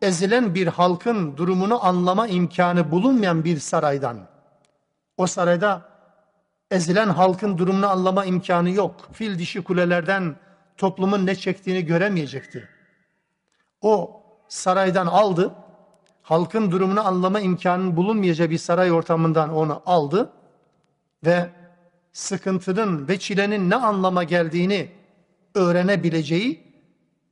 ezilen bir halkın durumunu anlama imkanı bulunmayan bir saraydan, o sarayda ezilen halkın durumunu anlama imkanı yok. Fil dişi kulelerden toplumun ne çektiğini göremeyecekti. O saraydan aldı, halkın durumunu anlama imkanının bulunmayacağı bir saray ortamından onu aldı ve sıkıntının ve çilenin ne anlama geldiğini öğrenebileceği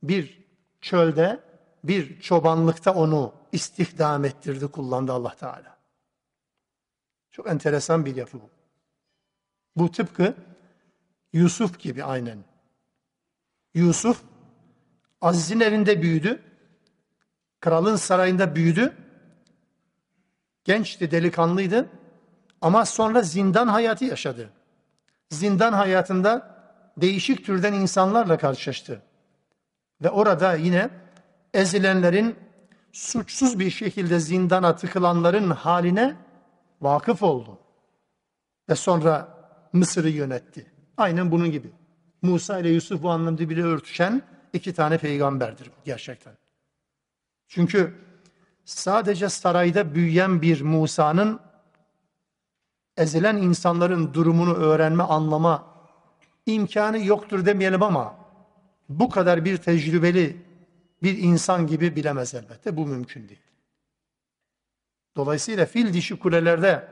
bir çölde, bir çobanlıkta onu istihdam ettirdi, kullandı Allah Teala. Çok enteresan bir yapı bu. Bu tıpkı Yusuf gibi aynen. Yusuf Aziz'in evinde büyüdü. Kralın sarayında büyüdü. Gençti, delikanlıydı. Ama sonra zindan hayatı yaşadı. Zindan hayatında değişik türden insanlarla karşılaştı. Ve orada yine ezilenlerin suçsuz bir şekilde zindana tıkılanların haline vakıf oldu. Ve sonra Mısır'ı yönetti. Aynen bunun gibi. Musa ile Yusuf bu anlamda bile örtüşen iki tane peygamberdir gerçekten. Çünkü sadece sarayda büyüyen bir Musa'nın ezilen insanların durumunu öğrenme, anlama imkanı yoktur demeyelim ama bu kadar bir tecrübeli bir insan gibi bilemez elbette. Bu mümkün değil. Dolayısıyla fil dişi kulelerde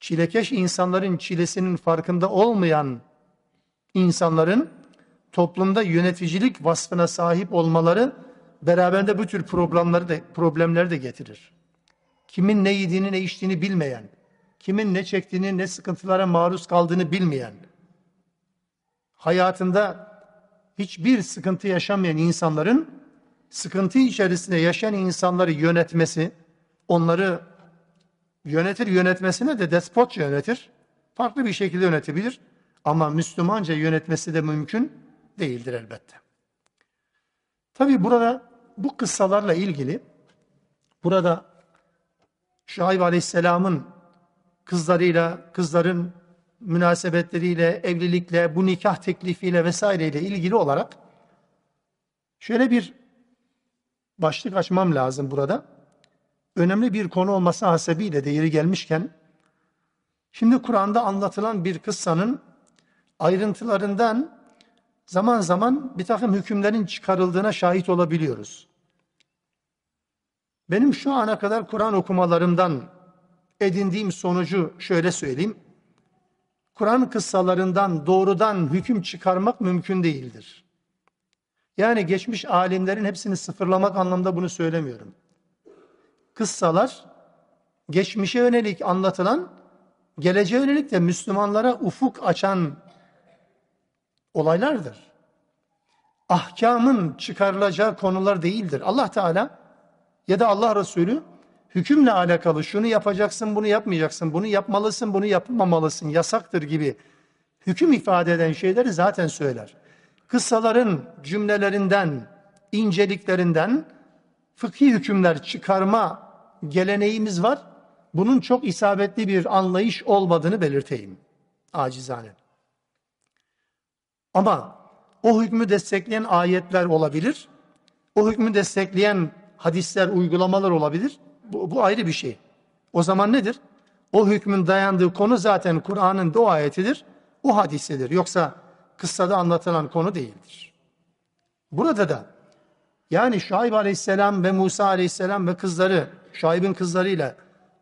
çilekeş insanların çilesinin farkında olmayan insanların toplumda yöneticilik vasfına sahip olmaları beraberinde bu tür problemleri de, problemleri de getirir. Kimin ne yediğini ne içtiğini bilmeyen, kimin ne çektiğini ne sıkıntılara maruz kaldığını bilmeyen, hayatında hiçbir sıkıntı yaşamayan insanların sıkıntı içerisinde yaşayan insanları yönetmesi, onları yönetir yönetmesine de despotça yönetir. Farklı bir şekilde yönetebilir. Ama Müslümanca yönetmesi de mümkün değildir elbette. Tabi burada bu kıssalarla ilgili burada Şuayb Aleyhisselam'ın kızlarıyla, kızların münasebetleriyle, evlilikle, bu nikah teklifiyle vesaireyle ilgili olarak şöyle bir başlık açmam lazım burada. Önemli bir konu olması hasebiyle de yeri gelmişken şimdi Kur'an'da anlatılan bir kıssanın ayrıntılarından zaman zaman bir takım hükümlerin çıkarıldığına şahit olabiliyoruz. Benim şu ana kadar Kur'an okumalarımdan edindiğim sonucu şöyle söyleyeyim. Kur'an kıssalarından doğrudan hüküm çıkarmak mümkün değildir. Yani geçmiş alimlerin hepsini sıfırlamak anlamda bunu söylemiyorum. Kıssalar geçmişe yönelik anlatılan, geleceğe yönelik de Müslümanlara ufuk açan olaylardır. Ahkamın çıkarılacağı konular değildir. Allah Teala ya da Allah Resulü hükümle alakalı şunu yapacaksın, bunu yapmayacaksın, bunu yapmalısın, bunu yapmamalısın, yasaktır gibi hüküm ifade eden şeyleri zaten söyler. Kıssaların cümlelerinden, inceliklerinden fıkhi hükümler çıkarma geleneğimiz var. Bunun çok isabetli bir anlayış olmadığını belirteyim acizane. Ama o hükmü destekleyen ayetler olabilir. O hükmü destekleyen hadisler, uygulamalar olabilir. Bu, bu ayrı bir şey. O zaman nedir? O hükmün dayandığı konu zaten Kur'an'ın da o ayetidir, o hadisidir. Yoksa kıssada anlatılan konu değildir. Burada da yani Şaib aleyhisselam ve Musa aleyhisselam ve kızları, Şaib'in kızlarıyla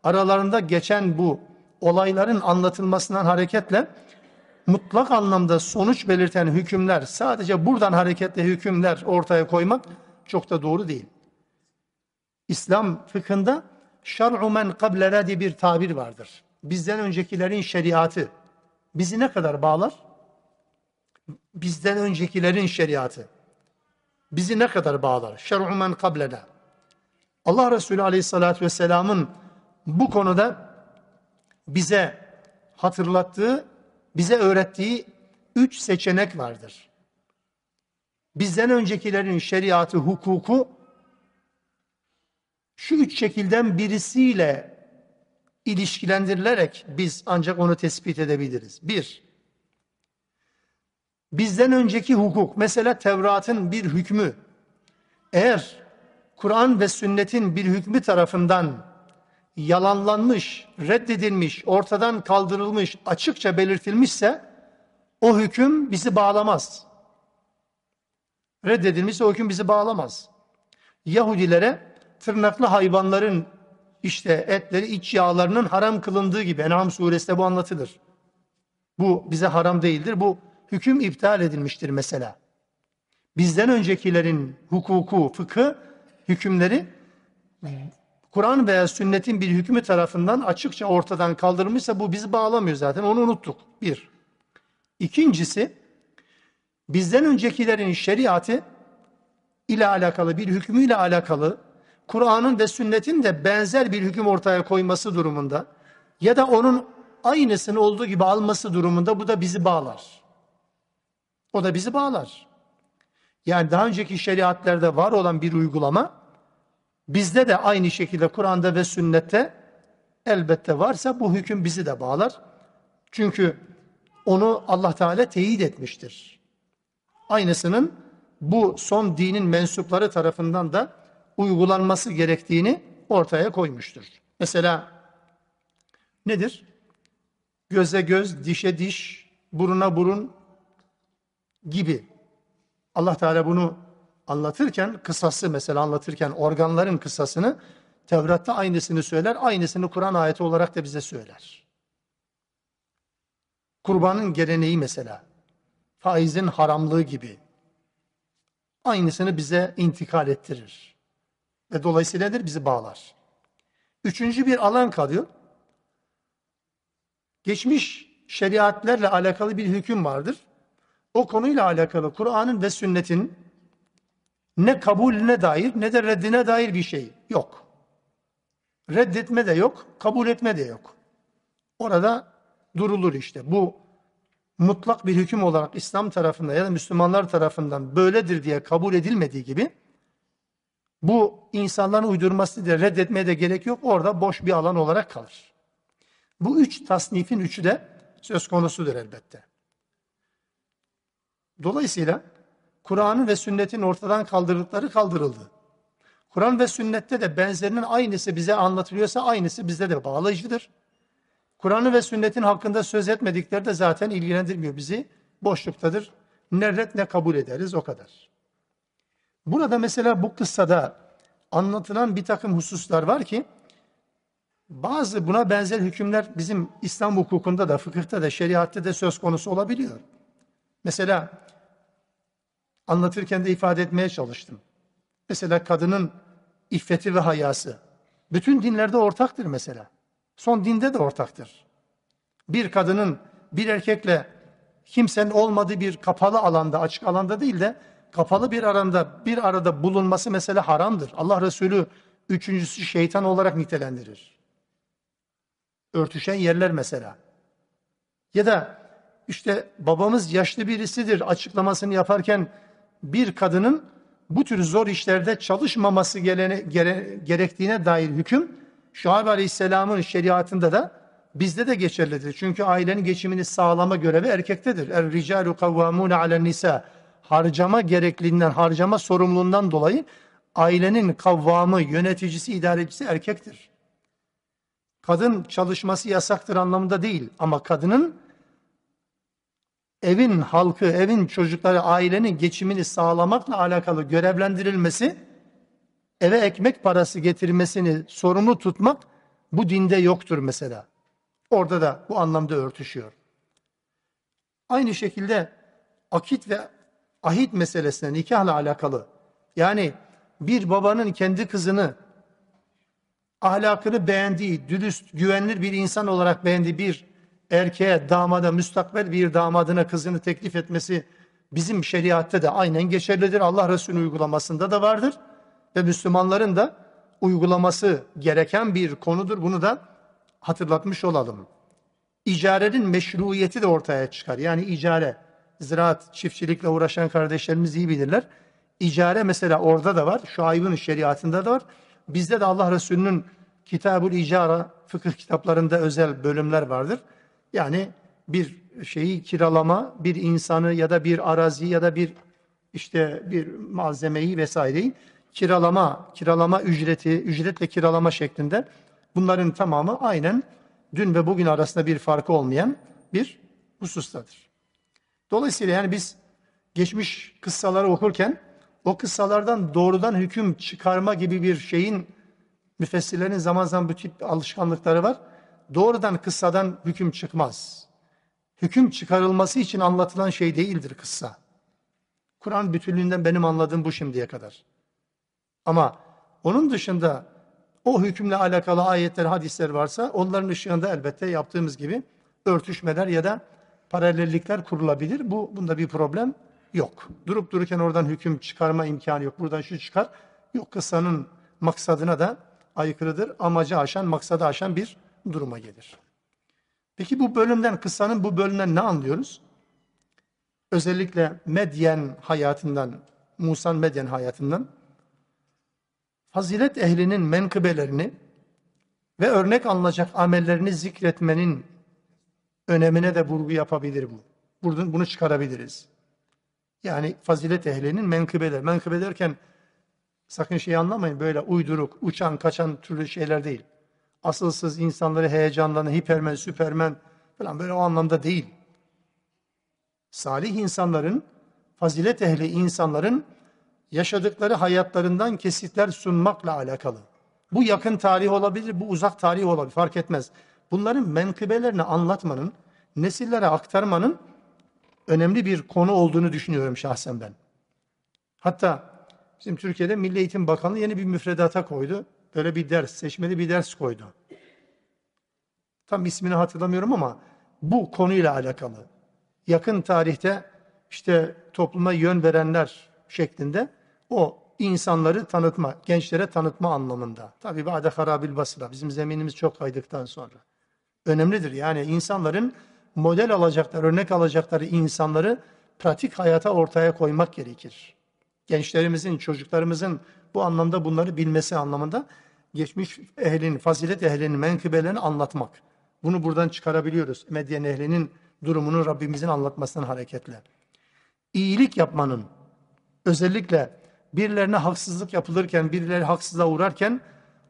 aralarında geçen bu olayların anlatılmasından hareketle mutlak anlamda sonuç belirten hükümler, sadece buradan hareketle hükümler ortaya koymak çok da doğru değil. İslam fıkhında şer'u men kablena diye bir tabir vardır. Bizden öncekilerin şeriatı bizi ne kadar bağlar? Bizden öncekilerin şeriatı bizi ne kadar bağlar? Şer'u men kablena. Allah Resulü Aleyhisselatü Vesselam'ın bu konuda bize hatırlattığı bize öğrettiği üç seçenek vardır. Bizden öncekilerin şeriatı, hukuku şu üç şekilden birisiyle ilişkilendirilerek biz ancak onu tespit edebiliriz. Bir, bizden önceki hukuk, mesela Tevrat'ın bir hükmü, eğer Kur'an ve sünnetin bir hükmü tarafından yalanlanmış, reddedilmiş, ortadan kaldırılmış, açıkça belirtilmişse o hüküm bizi bağlamaz. Reddedilmişse o hüküm bizi bağlamaz. Yahudilere tırnaklı hayvanların işte etleri, iç yağlarının haram kılındığı gibi En'am suresinde bu anlatılır. Bu bize haram değildir. Bu hüküm iptal edilmiştir mesela. Bizden öncekilerin hukuku, fıkı, hükümleri Kur'an veya sünnetin bir hükmü tarafından açıkça ortadan kaldırılmışsa bu bizi bağlamıyor zaten. Onu unuttuk. Bir. İkincisi, bizden öncekilerin şeriatı ile alakalı, bir hükmüyle alakalı, Kur'an'ın ve sünnetin de benzer bir hüküm ortaya koyması durumunda ya da onun aynısını olduğu gibi alması durumunda bu da bizi bağlar. O da bizi bağlar. Yani daha önceki şeriatlerde var olan bir uygulama Bizde de aynı şekilde Kur'an'da ve sünnette elbette varsa bu hüküm bizi de bağlar. Çünkü onu Allah Teala teyit etmiştir. Aynısının bu son dinin mensupları tarafından da uygulanması gerektiğini ortaya koymuştur. Mesela nedir? Göze göz, dişe diş, buruna burun gibi. Allah Teala bunu anlatırken kısası mesela anlatırken organların kısasını Tevrat'ta aynısını söyler, aynısını Kur'an ayeti olarak da bize söyler. Kurbanın geleneği mesela, faizin haramlığı gibi aynısını bize intikal ettirir. Ve dolayısıyla nedir? Bizi bağlar. Üçüncü bir alan kalıyor. Geçmiş şeriatlerle alakalı bir hüküm vardır. O konuyla alakalı Kur'an'ın ve sünnetin ne kabulüne dair ne de reddine dair bir şey yok. Reddetme de yok, kabul etme de yok. Orada durulur işte. Bu mutlak bir hüküm olarak İslam tarafında ya da Müslümanlar tarafından böyledir diye kabul edilmediği gibi bu insanların uydurması da reddetmeye de gerek yok. Orada boş bir alan olarak kalır. Bu üç tasnifin üçü de söz konusudur elbette. Dolayısıyla Kur'an'ın ve sünnetin ortadan kaldırdıkları kaldırıldı. Kur'an ve sünnette de benzerinin aynısı bize anlatılıyorsa aynısı bizde de bağlayıcıdır. Kur'an'ın ve sünnetin hakkında söz etmedikleri de zaten ilgilendirmiyor bizi. Boşluktadır. Ne red ne kabul ederiz o kadar. Burada mesela bu kıssada anlatılan bir takım hususlar var ki bazı buna benzer hükümler bizim İslam hukukunda da, fıkıhta da, şeriatte de söz konusu olabiliyor. Mesela anlatırken de ifade etmeye çalıştım. Mesela kadının iffeti ve hayası. Bütün dinlerde ortaktır mesela. Son dinde de ortaktır. Bir kadının bir erkekle kimsenin olmadığı bir kapalı alanda, açık alanda değil de kapalı bir aranda bir arada bulunması mesela haramdır. Allah Resulü üçüncüsü şeytan olarak nitelendirir. Örtüşen yerler mesela. Ya da işte babamız yaşlı birisidir açıklamasını yaparken bir kadının bu tür zor işlerde çalışmaması gelene, gere, gerektiğine dair hüküm Şuayb Aleyhisselam'ın şeriatında da bizde de geçerlidir. Çünkü ailenin geçimini sağlama görevi erkektedir. Er ricalu kavvamune alen nisa. Harcama gerekliliğinden, harcama sorumluluğundan dolayı ailenin kavvamı, yöneticisi, idarecisi erkektir. Kadın çalışması yasaktır anlamında değil ama kadının evin halkı, evin çocukları, ailenin geçimini sağlamakla alakalı görevlendirilmesi, eve ekmek parası getirmesini sorumlu tutmak bu dinde yoktur mesela. Orada da bu anlamda örtüşüyor. Aynı şekilde akit ve ahit meselesine nikahla alakalı. Yani bir babanın kendi kızını ahlakını beğendiği, dürüst, güvenilir bir insan olarak beğendiği bir erkeğe, damada, müstakbel bir damadına kızını teklif etmesi bizim şeriatte de aynen geçerlidir. Allah Resulü uygulamasında da vardır ve Müslümanların da uygulaması gereken bir konudur. Bunu da hatırlatmış olalım. İcarenin meşruiyeti de ortaya çıkar. Yani icare, ziraat, çiftçilikle uğraşan kardeşlerimiz iyi bilirler. İcare mesela orada da var. Şuayb'ın şeriatında da var. Bizde de Allah Resulü'nün Kitabul İcara fıkıh kitaplarında özel bölümler vardır. Yani bir şeyi kiralama, bir insanı ya da bir arazi ya da bir işte bir malzemeyi vesaireyi kiralama, kiralama ücreti, ücretle kiralama şeklinde bunların tamamı aynen dün ve bugün arasında bir farkı olmayan bir husustadır. Dolayısıyla yani biz geçmiş kıssaları okurken o kıssalardan doğrudan hüküm çıkarma gibi bir şeyin müfessirlerin zaman zaman bu tip alışkanlıkları var doğrudan kıssadan hüküm çıkmaz. Hüküm çıkarılması için anlatılan şey değildir kıssa. Kur'an bütünlüğünden benim anladığım bu şimdiye kadar. Ama onun dışında o hükümle alakalı ayetler, hadisler varsa onların ışığında elbette yaptığımız gibi örtüşmeler ya da paralellikler kurulabilir. Bu bunda bir problem yok. Durup dururken oradan hüküm çıkarma imkanı yok. Buradan şu çıkar. Yok kıssanın maksadına da aykırıdır. Amacı aşan, maksadı aşan bir duruma gelir. Peki bu bölümden, kıssanın bu bölümden ne anlıyoruz? Özellikle Medyen hayatından, Musa'nın Medyen hayatından fazilet ehlinin menkıbelerini ve örnek alınacak amellerini zikretmenin önemine de vurgu yapabilir bu. Buradan bunu çıkarabiliriz. Yani fazilet ehlinin menkıbeler. Menkıbe derken sakın şey anlamayın böyle uyduruk, uçan, kaçan türlü şeyler değil asılsız insanları heyecanlarına hipermen, süpermen falan böyle o anlamda değil. Salih insanların, fazilet ehli insanların yaşadıkları hayatlarından kesitler sunmakla alakalı. Bu yakın tarih olabilir, bu uzak tarih olabilir fark etmez. Bunların menkıbelerini anlatmanın, nesillere aktarmanın önemli bir konu olduğunu düşünüyorum şahsen ben. Hatta bizim Türkiye'de Milli Eğitim Bakanlığı yeni bir müfredata koydu böyle bir ders, seçmeli bir ders koydu. Tam ismini hatırlamıyorum ama bu konuyla alakalı. Yakın tarihte işte topluma yön verenler şeklinde o insanları tanıtma, gençlere tanıtma anlamında. Tabi ba'de harabil basra, bizim zeminimiz çok kaydıktan sonra. Önemlidir yani insanların model alacaklar, örnek alacakları insanları pratik hayata ortaya koymak gerekir. Gençlerimizin, çocuklarımızın bu anlamda bunları bilmesi anlamında geçmiş ehlini, fazilet ehlinin menkıbelerini anlatmak. Bunu buradan çıkarabiliyoruz. Medyen ehlinin durumunu Rabbimizin anlatmasından hareketle. İyilik yapmanın özellikle birilerine haksızlık yapılırken, birileri haksızlığa uğrarken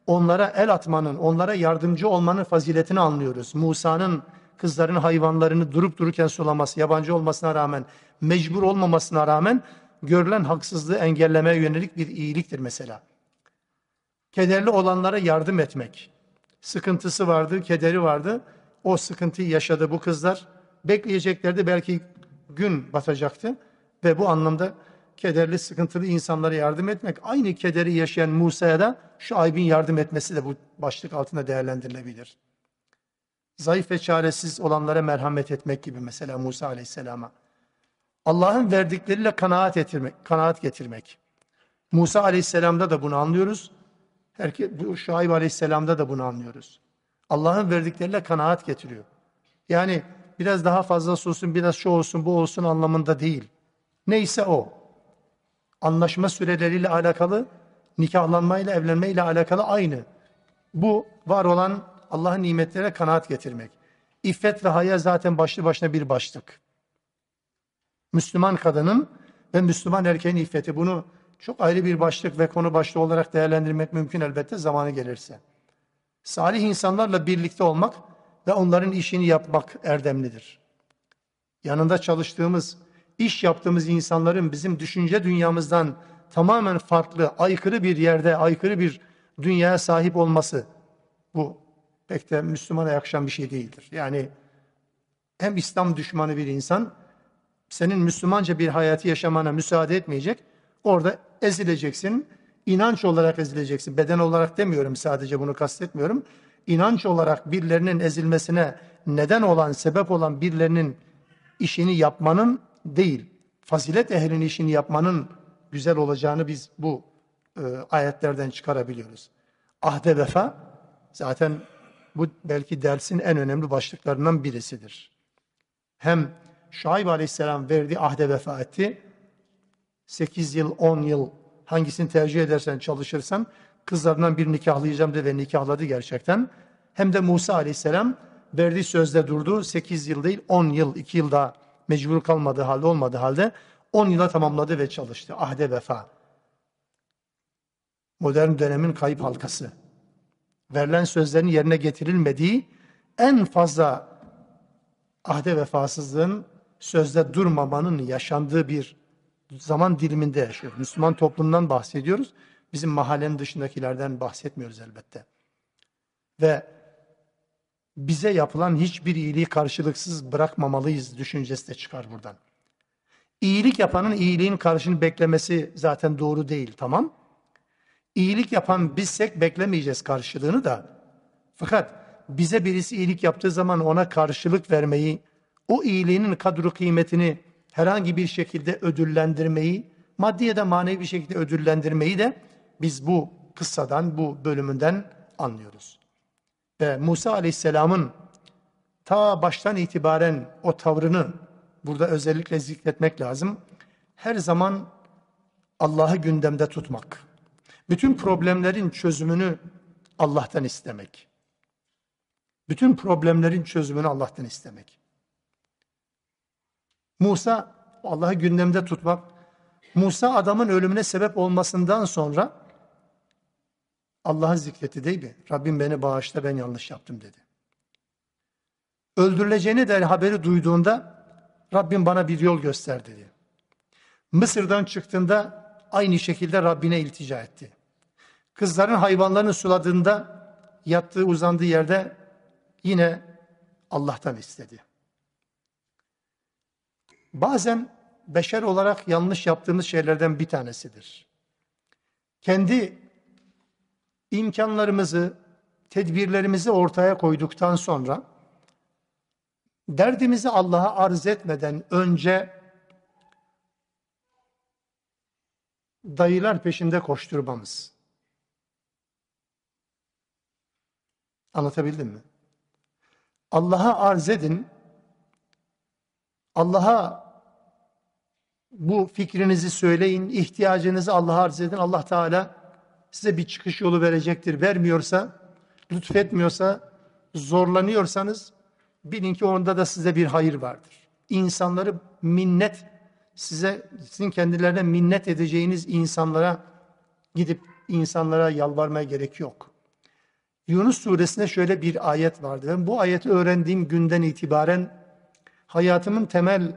onlara el atmanın, onlara yardımcı olmanın faziletini anlıyoruz. Musa'nın kızların hayvanlarını durup dururken sulaması, yabancı olmasına rağmen, mecbur olmamasına rağmen görülen haksızlığı engellemeye yönelik bir iyiliktir mesela kederli olanlara yardım etmek. Sıkıntısı vardı, kederi vardı. O sıkıntıyı yaşadı bu kızlar. Bekleyeceklerdi belki gün batacaktı. Ve bu anlamda kederli, sıkıntılı insanlara yardım etmek, aynı kederi yaşayan Musa'ya da şu aybin yardım etmesi de bu başlık altında değerlendirilebilir. Zayıf ve çaresiz olanlara merhamet etmek gibi mesela Musa Aleyhisselam'a. Allah'ın verdikleriyle kanaat getirmek, kanaat getirmek. Musa Aleyhisselam'da da bunu anlıyoruz. Herkes, bu Şuayb Aleyhisselam'da da bunu anlıyoruz. Allah'ın verdikleriyle kanaat getiriyor. Yani biraz daha fazla olsun, biraz şu olsun, bu olsun anlamında değil. Neyse o. Anlaşma süreleriyle alakalı, nikahlanmayla, evlenmeyle alakalı aynı. Bu var olan Allah'ın nimetlere kanaat getirmek. İffet ve haya zaten başlı başına bir başlık. Müslüman kadının ve Müslüman erkeğin iffeti. Bunu çok ayrı bir başlık ve konu başlığı olarak değerlendirmek mümkün elbette zamanı gelirse. Salih insanlarla birlikte olmak ve onların işini yapmak erdemlidir. Yanında çalıştığımız, iş yaptığımız insanların bizim düşünce dünyamızdan tamamen farklı, aykırı bir yerde, aykırı bir dünyaya sahip olması bu pek de Müslümana yakışan bir şey değildir. Yani hem İslam düşmanı bir insan senin Müslümanca bir hayatı yaşamana müsaade etmeyecek Orada ezileceksin. İnanç olarak ezileceksin. Beden olarak demiyorum sadece bunu kastetmiyorum. İnanç olarak birilerinin ezilmesine neden olan, sebep olan birilerinin işini yapmanın değil, fazilet ehlinin işini yapmanın güzel olacağını biz bu e, ayetlerden çıkarabiliyoruz. Ahde vefa zaten bu belki dersin en önemli başlıklarından birisidir. Hem Şaib aleyhisselam verdiği ahde vefa etti, 8 yıl, 10 yıl hangisini tercih edersen çalışırsan kızlarından bir nikahlayacağım dedi ve nikahladı gerçekten. Hem de Musa aleyhisselam verdiği sözde durdu. 8 yıl değil 10 yıl, 2 yıl daha mecbur kalmadığı halde olmadığı halde 10 yıla tamamladı ve çalıştı. Ahde vefa. Modern dönemin kayıp halkası. Verilen sözlerin yerine getirilmediği en fazla ahde vefasızlığın sözde durmamanın yaşandığı bir zaman diliminde yaşıyor. Müslüman toplumdan bahsediyoruz. Bizim mahallenin dışındakilerden bahsetmiyoruz elbette. Ve bize yapılan hiçbir iyiliği karşılıksız bırakmamalıyız düşüncesi de çıkar buradan. İyilik yapanın iyiliğin karşını beklemesi zaten doğru değil tamam. İyilik yapan bizsek beklemeyeceğiz karşılığını da. Fakat bize birisi iyilik yaptığı zaman ona karşılık vermeyi, o iyiliğinin kadru kıymetini herhangi bir şekilde ödüllendirmeyi, maddi ya da manevi bir şekilde ödüllendirmeyi de biz bu kıssadan, bu bölümünden anlıyoruz. Ve Musa Aleyhisselam'ın ta baştan itibaren o tavrını burada özellikle zikretmek lazım. Her zaman Allah'ı gündemde tutmak. Bütün problemlerin çözümünü Allah'tan istemek. Bütün problemlerin çözümünü Allah'tan istemek. Musa Allah'ı gündemde tutmak, Musa adamın ölümüne sebep olmasından sonra Allah'ı zikretti değil mi? Rabbim beni bağışla ben yanlış yaptım dedi. Öldürüleceğini de haberi duyduğunda Rabbim bana bir yol göster dedi. Mısır'dan çıktığında aynı şekilde Rabbine iltica etti. Kızların hayvanlarını suladığında yattığı uzandığı yerde yine Allah'tan istedi bazen beşer olarak yanlış yaptığımız şeylerden bir tanesidir. Kendi imkanlarımızı, tedbirlerimizi ortaya koyduktan sonra derdimizi Allah'a arz etmeden önce dayılar peşinde koşturmamız. Anlatabildim mi? Allah'a arz edin, Allah'a bu fikrinizi söyleyin, ihtiyacınızı Allah'a arz edin. Allah Teala size bir çıkış yolu verecektir. Vermiyorsa, lütfetmiyorsa, zorlanıyorsanız bilin ki onda da size bir hayır vardır. İnsanları minnet, size sizin kendilerine minnet edeceğiniz insanlara gidip insanlara yalvarmaya gerek yok. Yunus suresinde şöyle bir ayet vardı. Ben bu ayeti öğrendiğim günden itibaren hayatımın temel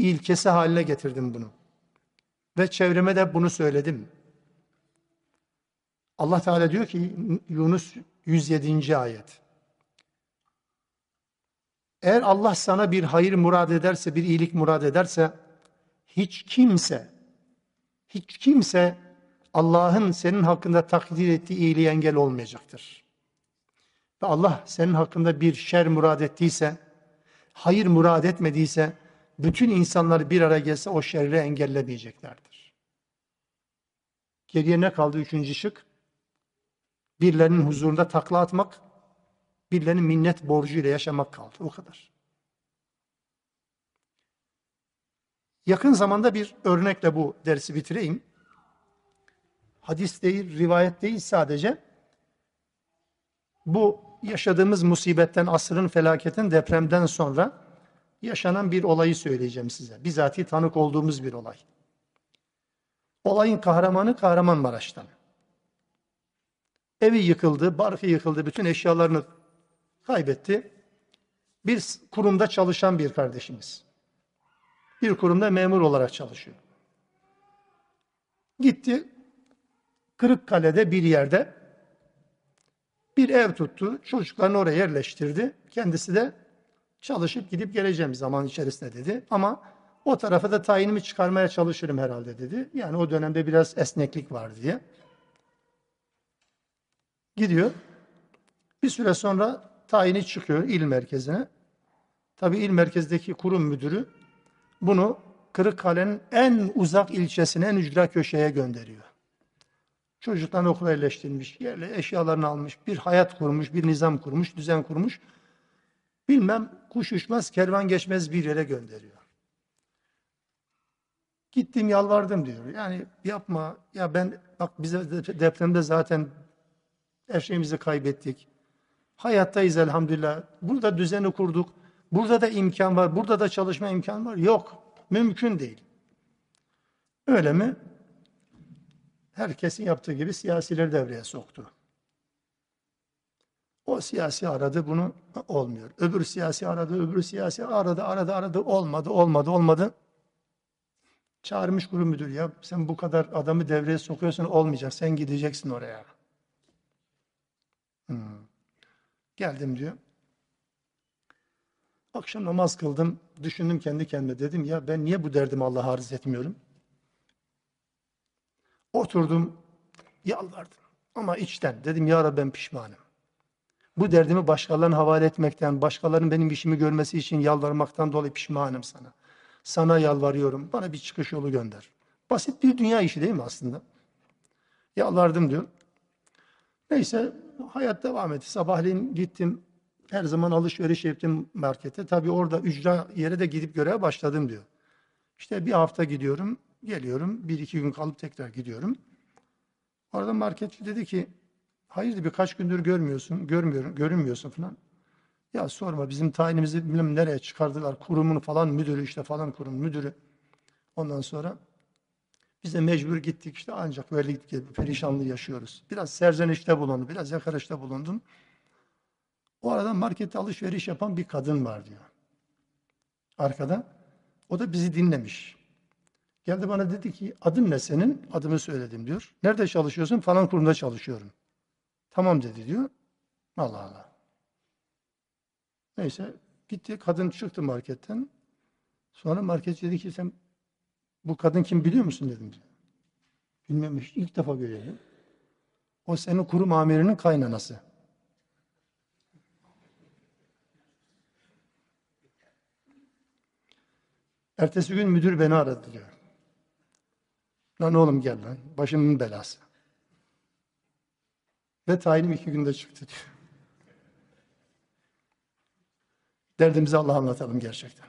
ilkesi haline getirdim bunu. Ve çevreme de bunu söyledim. Allah Teala diyor ki Yunus 107. ayet. Eğer Allah sana bir hayır murad ederse, bir iyilik murad ederse hiç kimse hiç kimse Allah'ın senin hakkında takdir ettiği iyiliğe engel olmayacaktır. Ve Allah senin hakkında bir şer murad ettiyse, hayır murad etmediyse bütün insanlar bir araya gelse o şerri engellemeyeceklerdir. Geriye ne kaldı üçüncü şık? Birilerinin huzurunda takla atmak, birilerinin minnet borcu ile yaşamak kaldı. O kadar. Yakın zamanda bir örnekle bu dersi bitireyim. Hadis değil, rivayet değil sadece. Bu yaşadığımız musibetten, asrın, felaketin, depremden sonra yaşanan bir olayı söyleyeceğim size. Bizatihi tanık olduğumuz bir olay. Olayın kahramanı Kahramanmaraş'tan. Evi yıkıldı, barkı yıkıldı, bütün eşyalarını kaybetti. Bir kurumda çalışan bir kardeşimiz. Bir kurumda memur olarak çalışıyor. Gitti Kırıkkale'de bir yerde bir ev tuttu. Çocuklarını oraya yerleştirdi. Kendisi de çalışıp gidip geleceğim zaman içerisinde dedi. Ama o tarafa da tayinimi çıkarmaya çalışırım herhalde dedi. Yani o dönemde biraz esneklik var diye. Gidiyor. Bir süre sonra tayini çıkıyor il merkezine. Tabi il merkezdeki kurum müdürü bunu Kırıkkale'nin en uzak ilçesine, en ücra köşeye gönderiyor. Çocuktan okula yerleştirmiş, yerle eşyalarını almış, bir hayat kurmuş, bir nizam kurmuş, düzen kurmuş bilmem kuş uçmaz kervan geçmez bir yere gönderiyor. Gittim yalvardım diyor. Yani yapma ya ben bak bize depremde zaten her şeyimizi kaybettik. Hayattayız elhamdülillah. Burada düzeni kurduk. Burada da imkan var. Burada da çalışma imkanı var. Yok. Mümkün değil. Öyle mi? Herkesin yaptığı gibi siyasileri devreye soktu. O siyasi aradı bunu olmuyor. Öbür siyasi aradı, öbür siyasi aradı, aradı, aradı olmadı, olmadı, olmadı. Çağırmış kurum müdür ya sen bu kadar adamı devreye sokuyorsun olmayacak. Sen gideceksin oraya. Hmm. Geldim diyor. Akşam namaz kıldım. Düşündüm kendi kendime. Dedim ya ben niye bu derdimi Allah'a arz etmiyorum? Oturdum. Yalvardım. Ama içten. Dedim ya Rabbi ben pişmanım bu derdimi başkalarına havale etmekten, başkalarının benim işimi görmesi için yalvarmaktan dolayı pişmanım sana. Sana yalvarıyorum, bana bir çıkış yolu gönder. Basit bir dünya işi değil mi aslında? Yalvardım diyor. Neyse hayat devam etti. Sabahleyin gittim, her zaman alışveriş yaptım markete. Tabii orada ücra yere de gidip göreve başladım diyor. İşte bir hafta gidiyorum, geliyorum. Bir iki gün kalıp tekrar gidiyorum. Orada marketçi dedi ki, Hayırdır birkaç gündür görmüyorsun, görmüyorum, görünmüyorsun falan. Ya sorma bizim tayinimizi bilmem nereye çıkardılar. Kurumunu falan müdürü işte falan kurum müdürü. Ondan sonra biz de mecbur gittik işte ancak böyle gittik, perişanlığı yaşıyoruz. Biraz serzenişte bulundum, biraz yakarışta bulundum. O arada markette alışveriş yapan bir kadın var diyor. Arkada. O da bizi dinlemiş. Geldi bana dedi ki adın ne senin? Adımı söyledim diyor. Nerede çalışıyorsun? Falan kurumda çalışıyorum. Tamam dedi diyor. Allah Allah. Neyse gitti kadın çıktı marketten. Sonra marketçi dedi ki sen bu kadın kim biliyor musun dedim. Bilmem ilk defa görüyorum. O senin kuru mamirinin kaynanası. Ertesi gün müdür beni aradı diyor. Lan oğlum gel lan. Başımın belası. Ve tayinim iki günde çıktı diyor. Derdimizi Allah'a anlatalım gerçekten.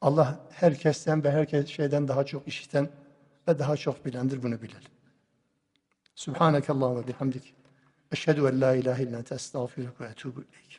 Allah herkesten ve herkes şeyden daha çok işiten ve daha çok bilendir bunu bilelim. Subhaneke Allahümme bihamdik. Eşhedü en la ilahe illa ente estağfiruke ve etûbü ileyk.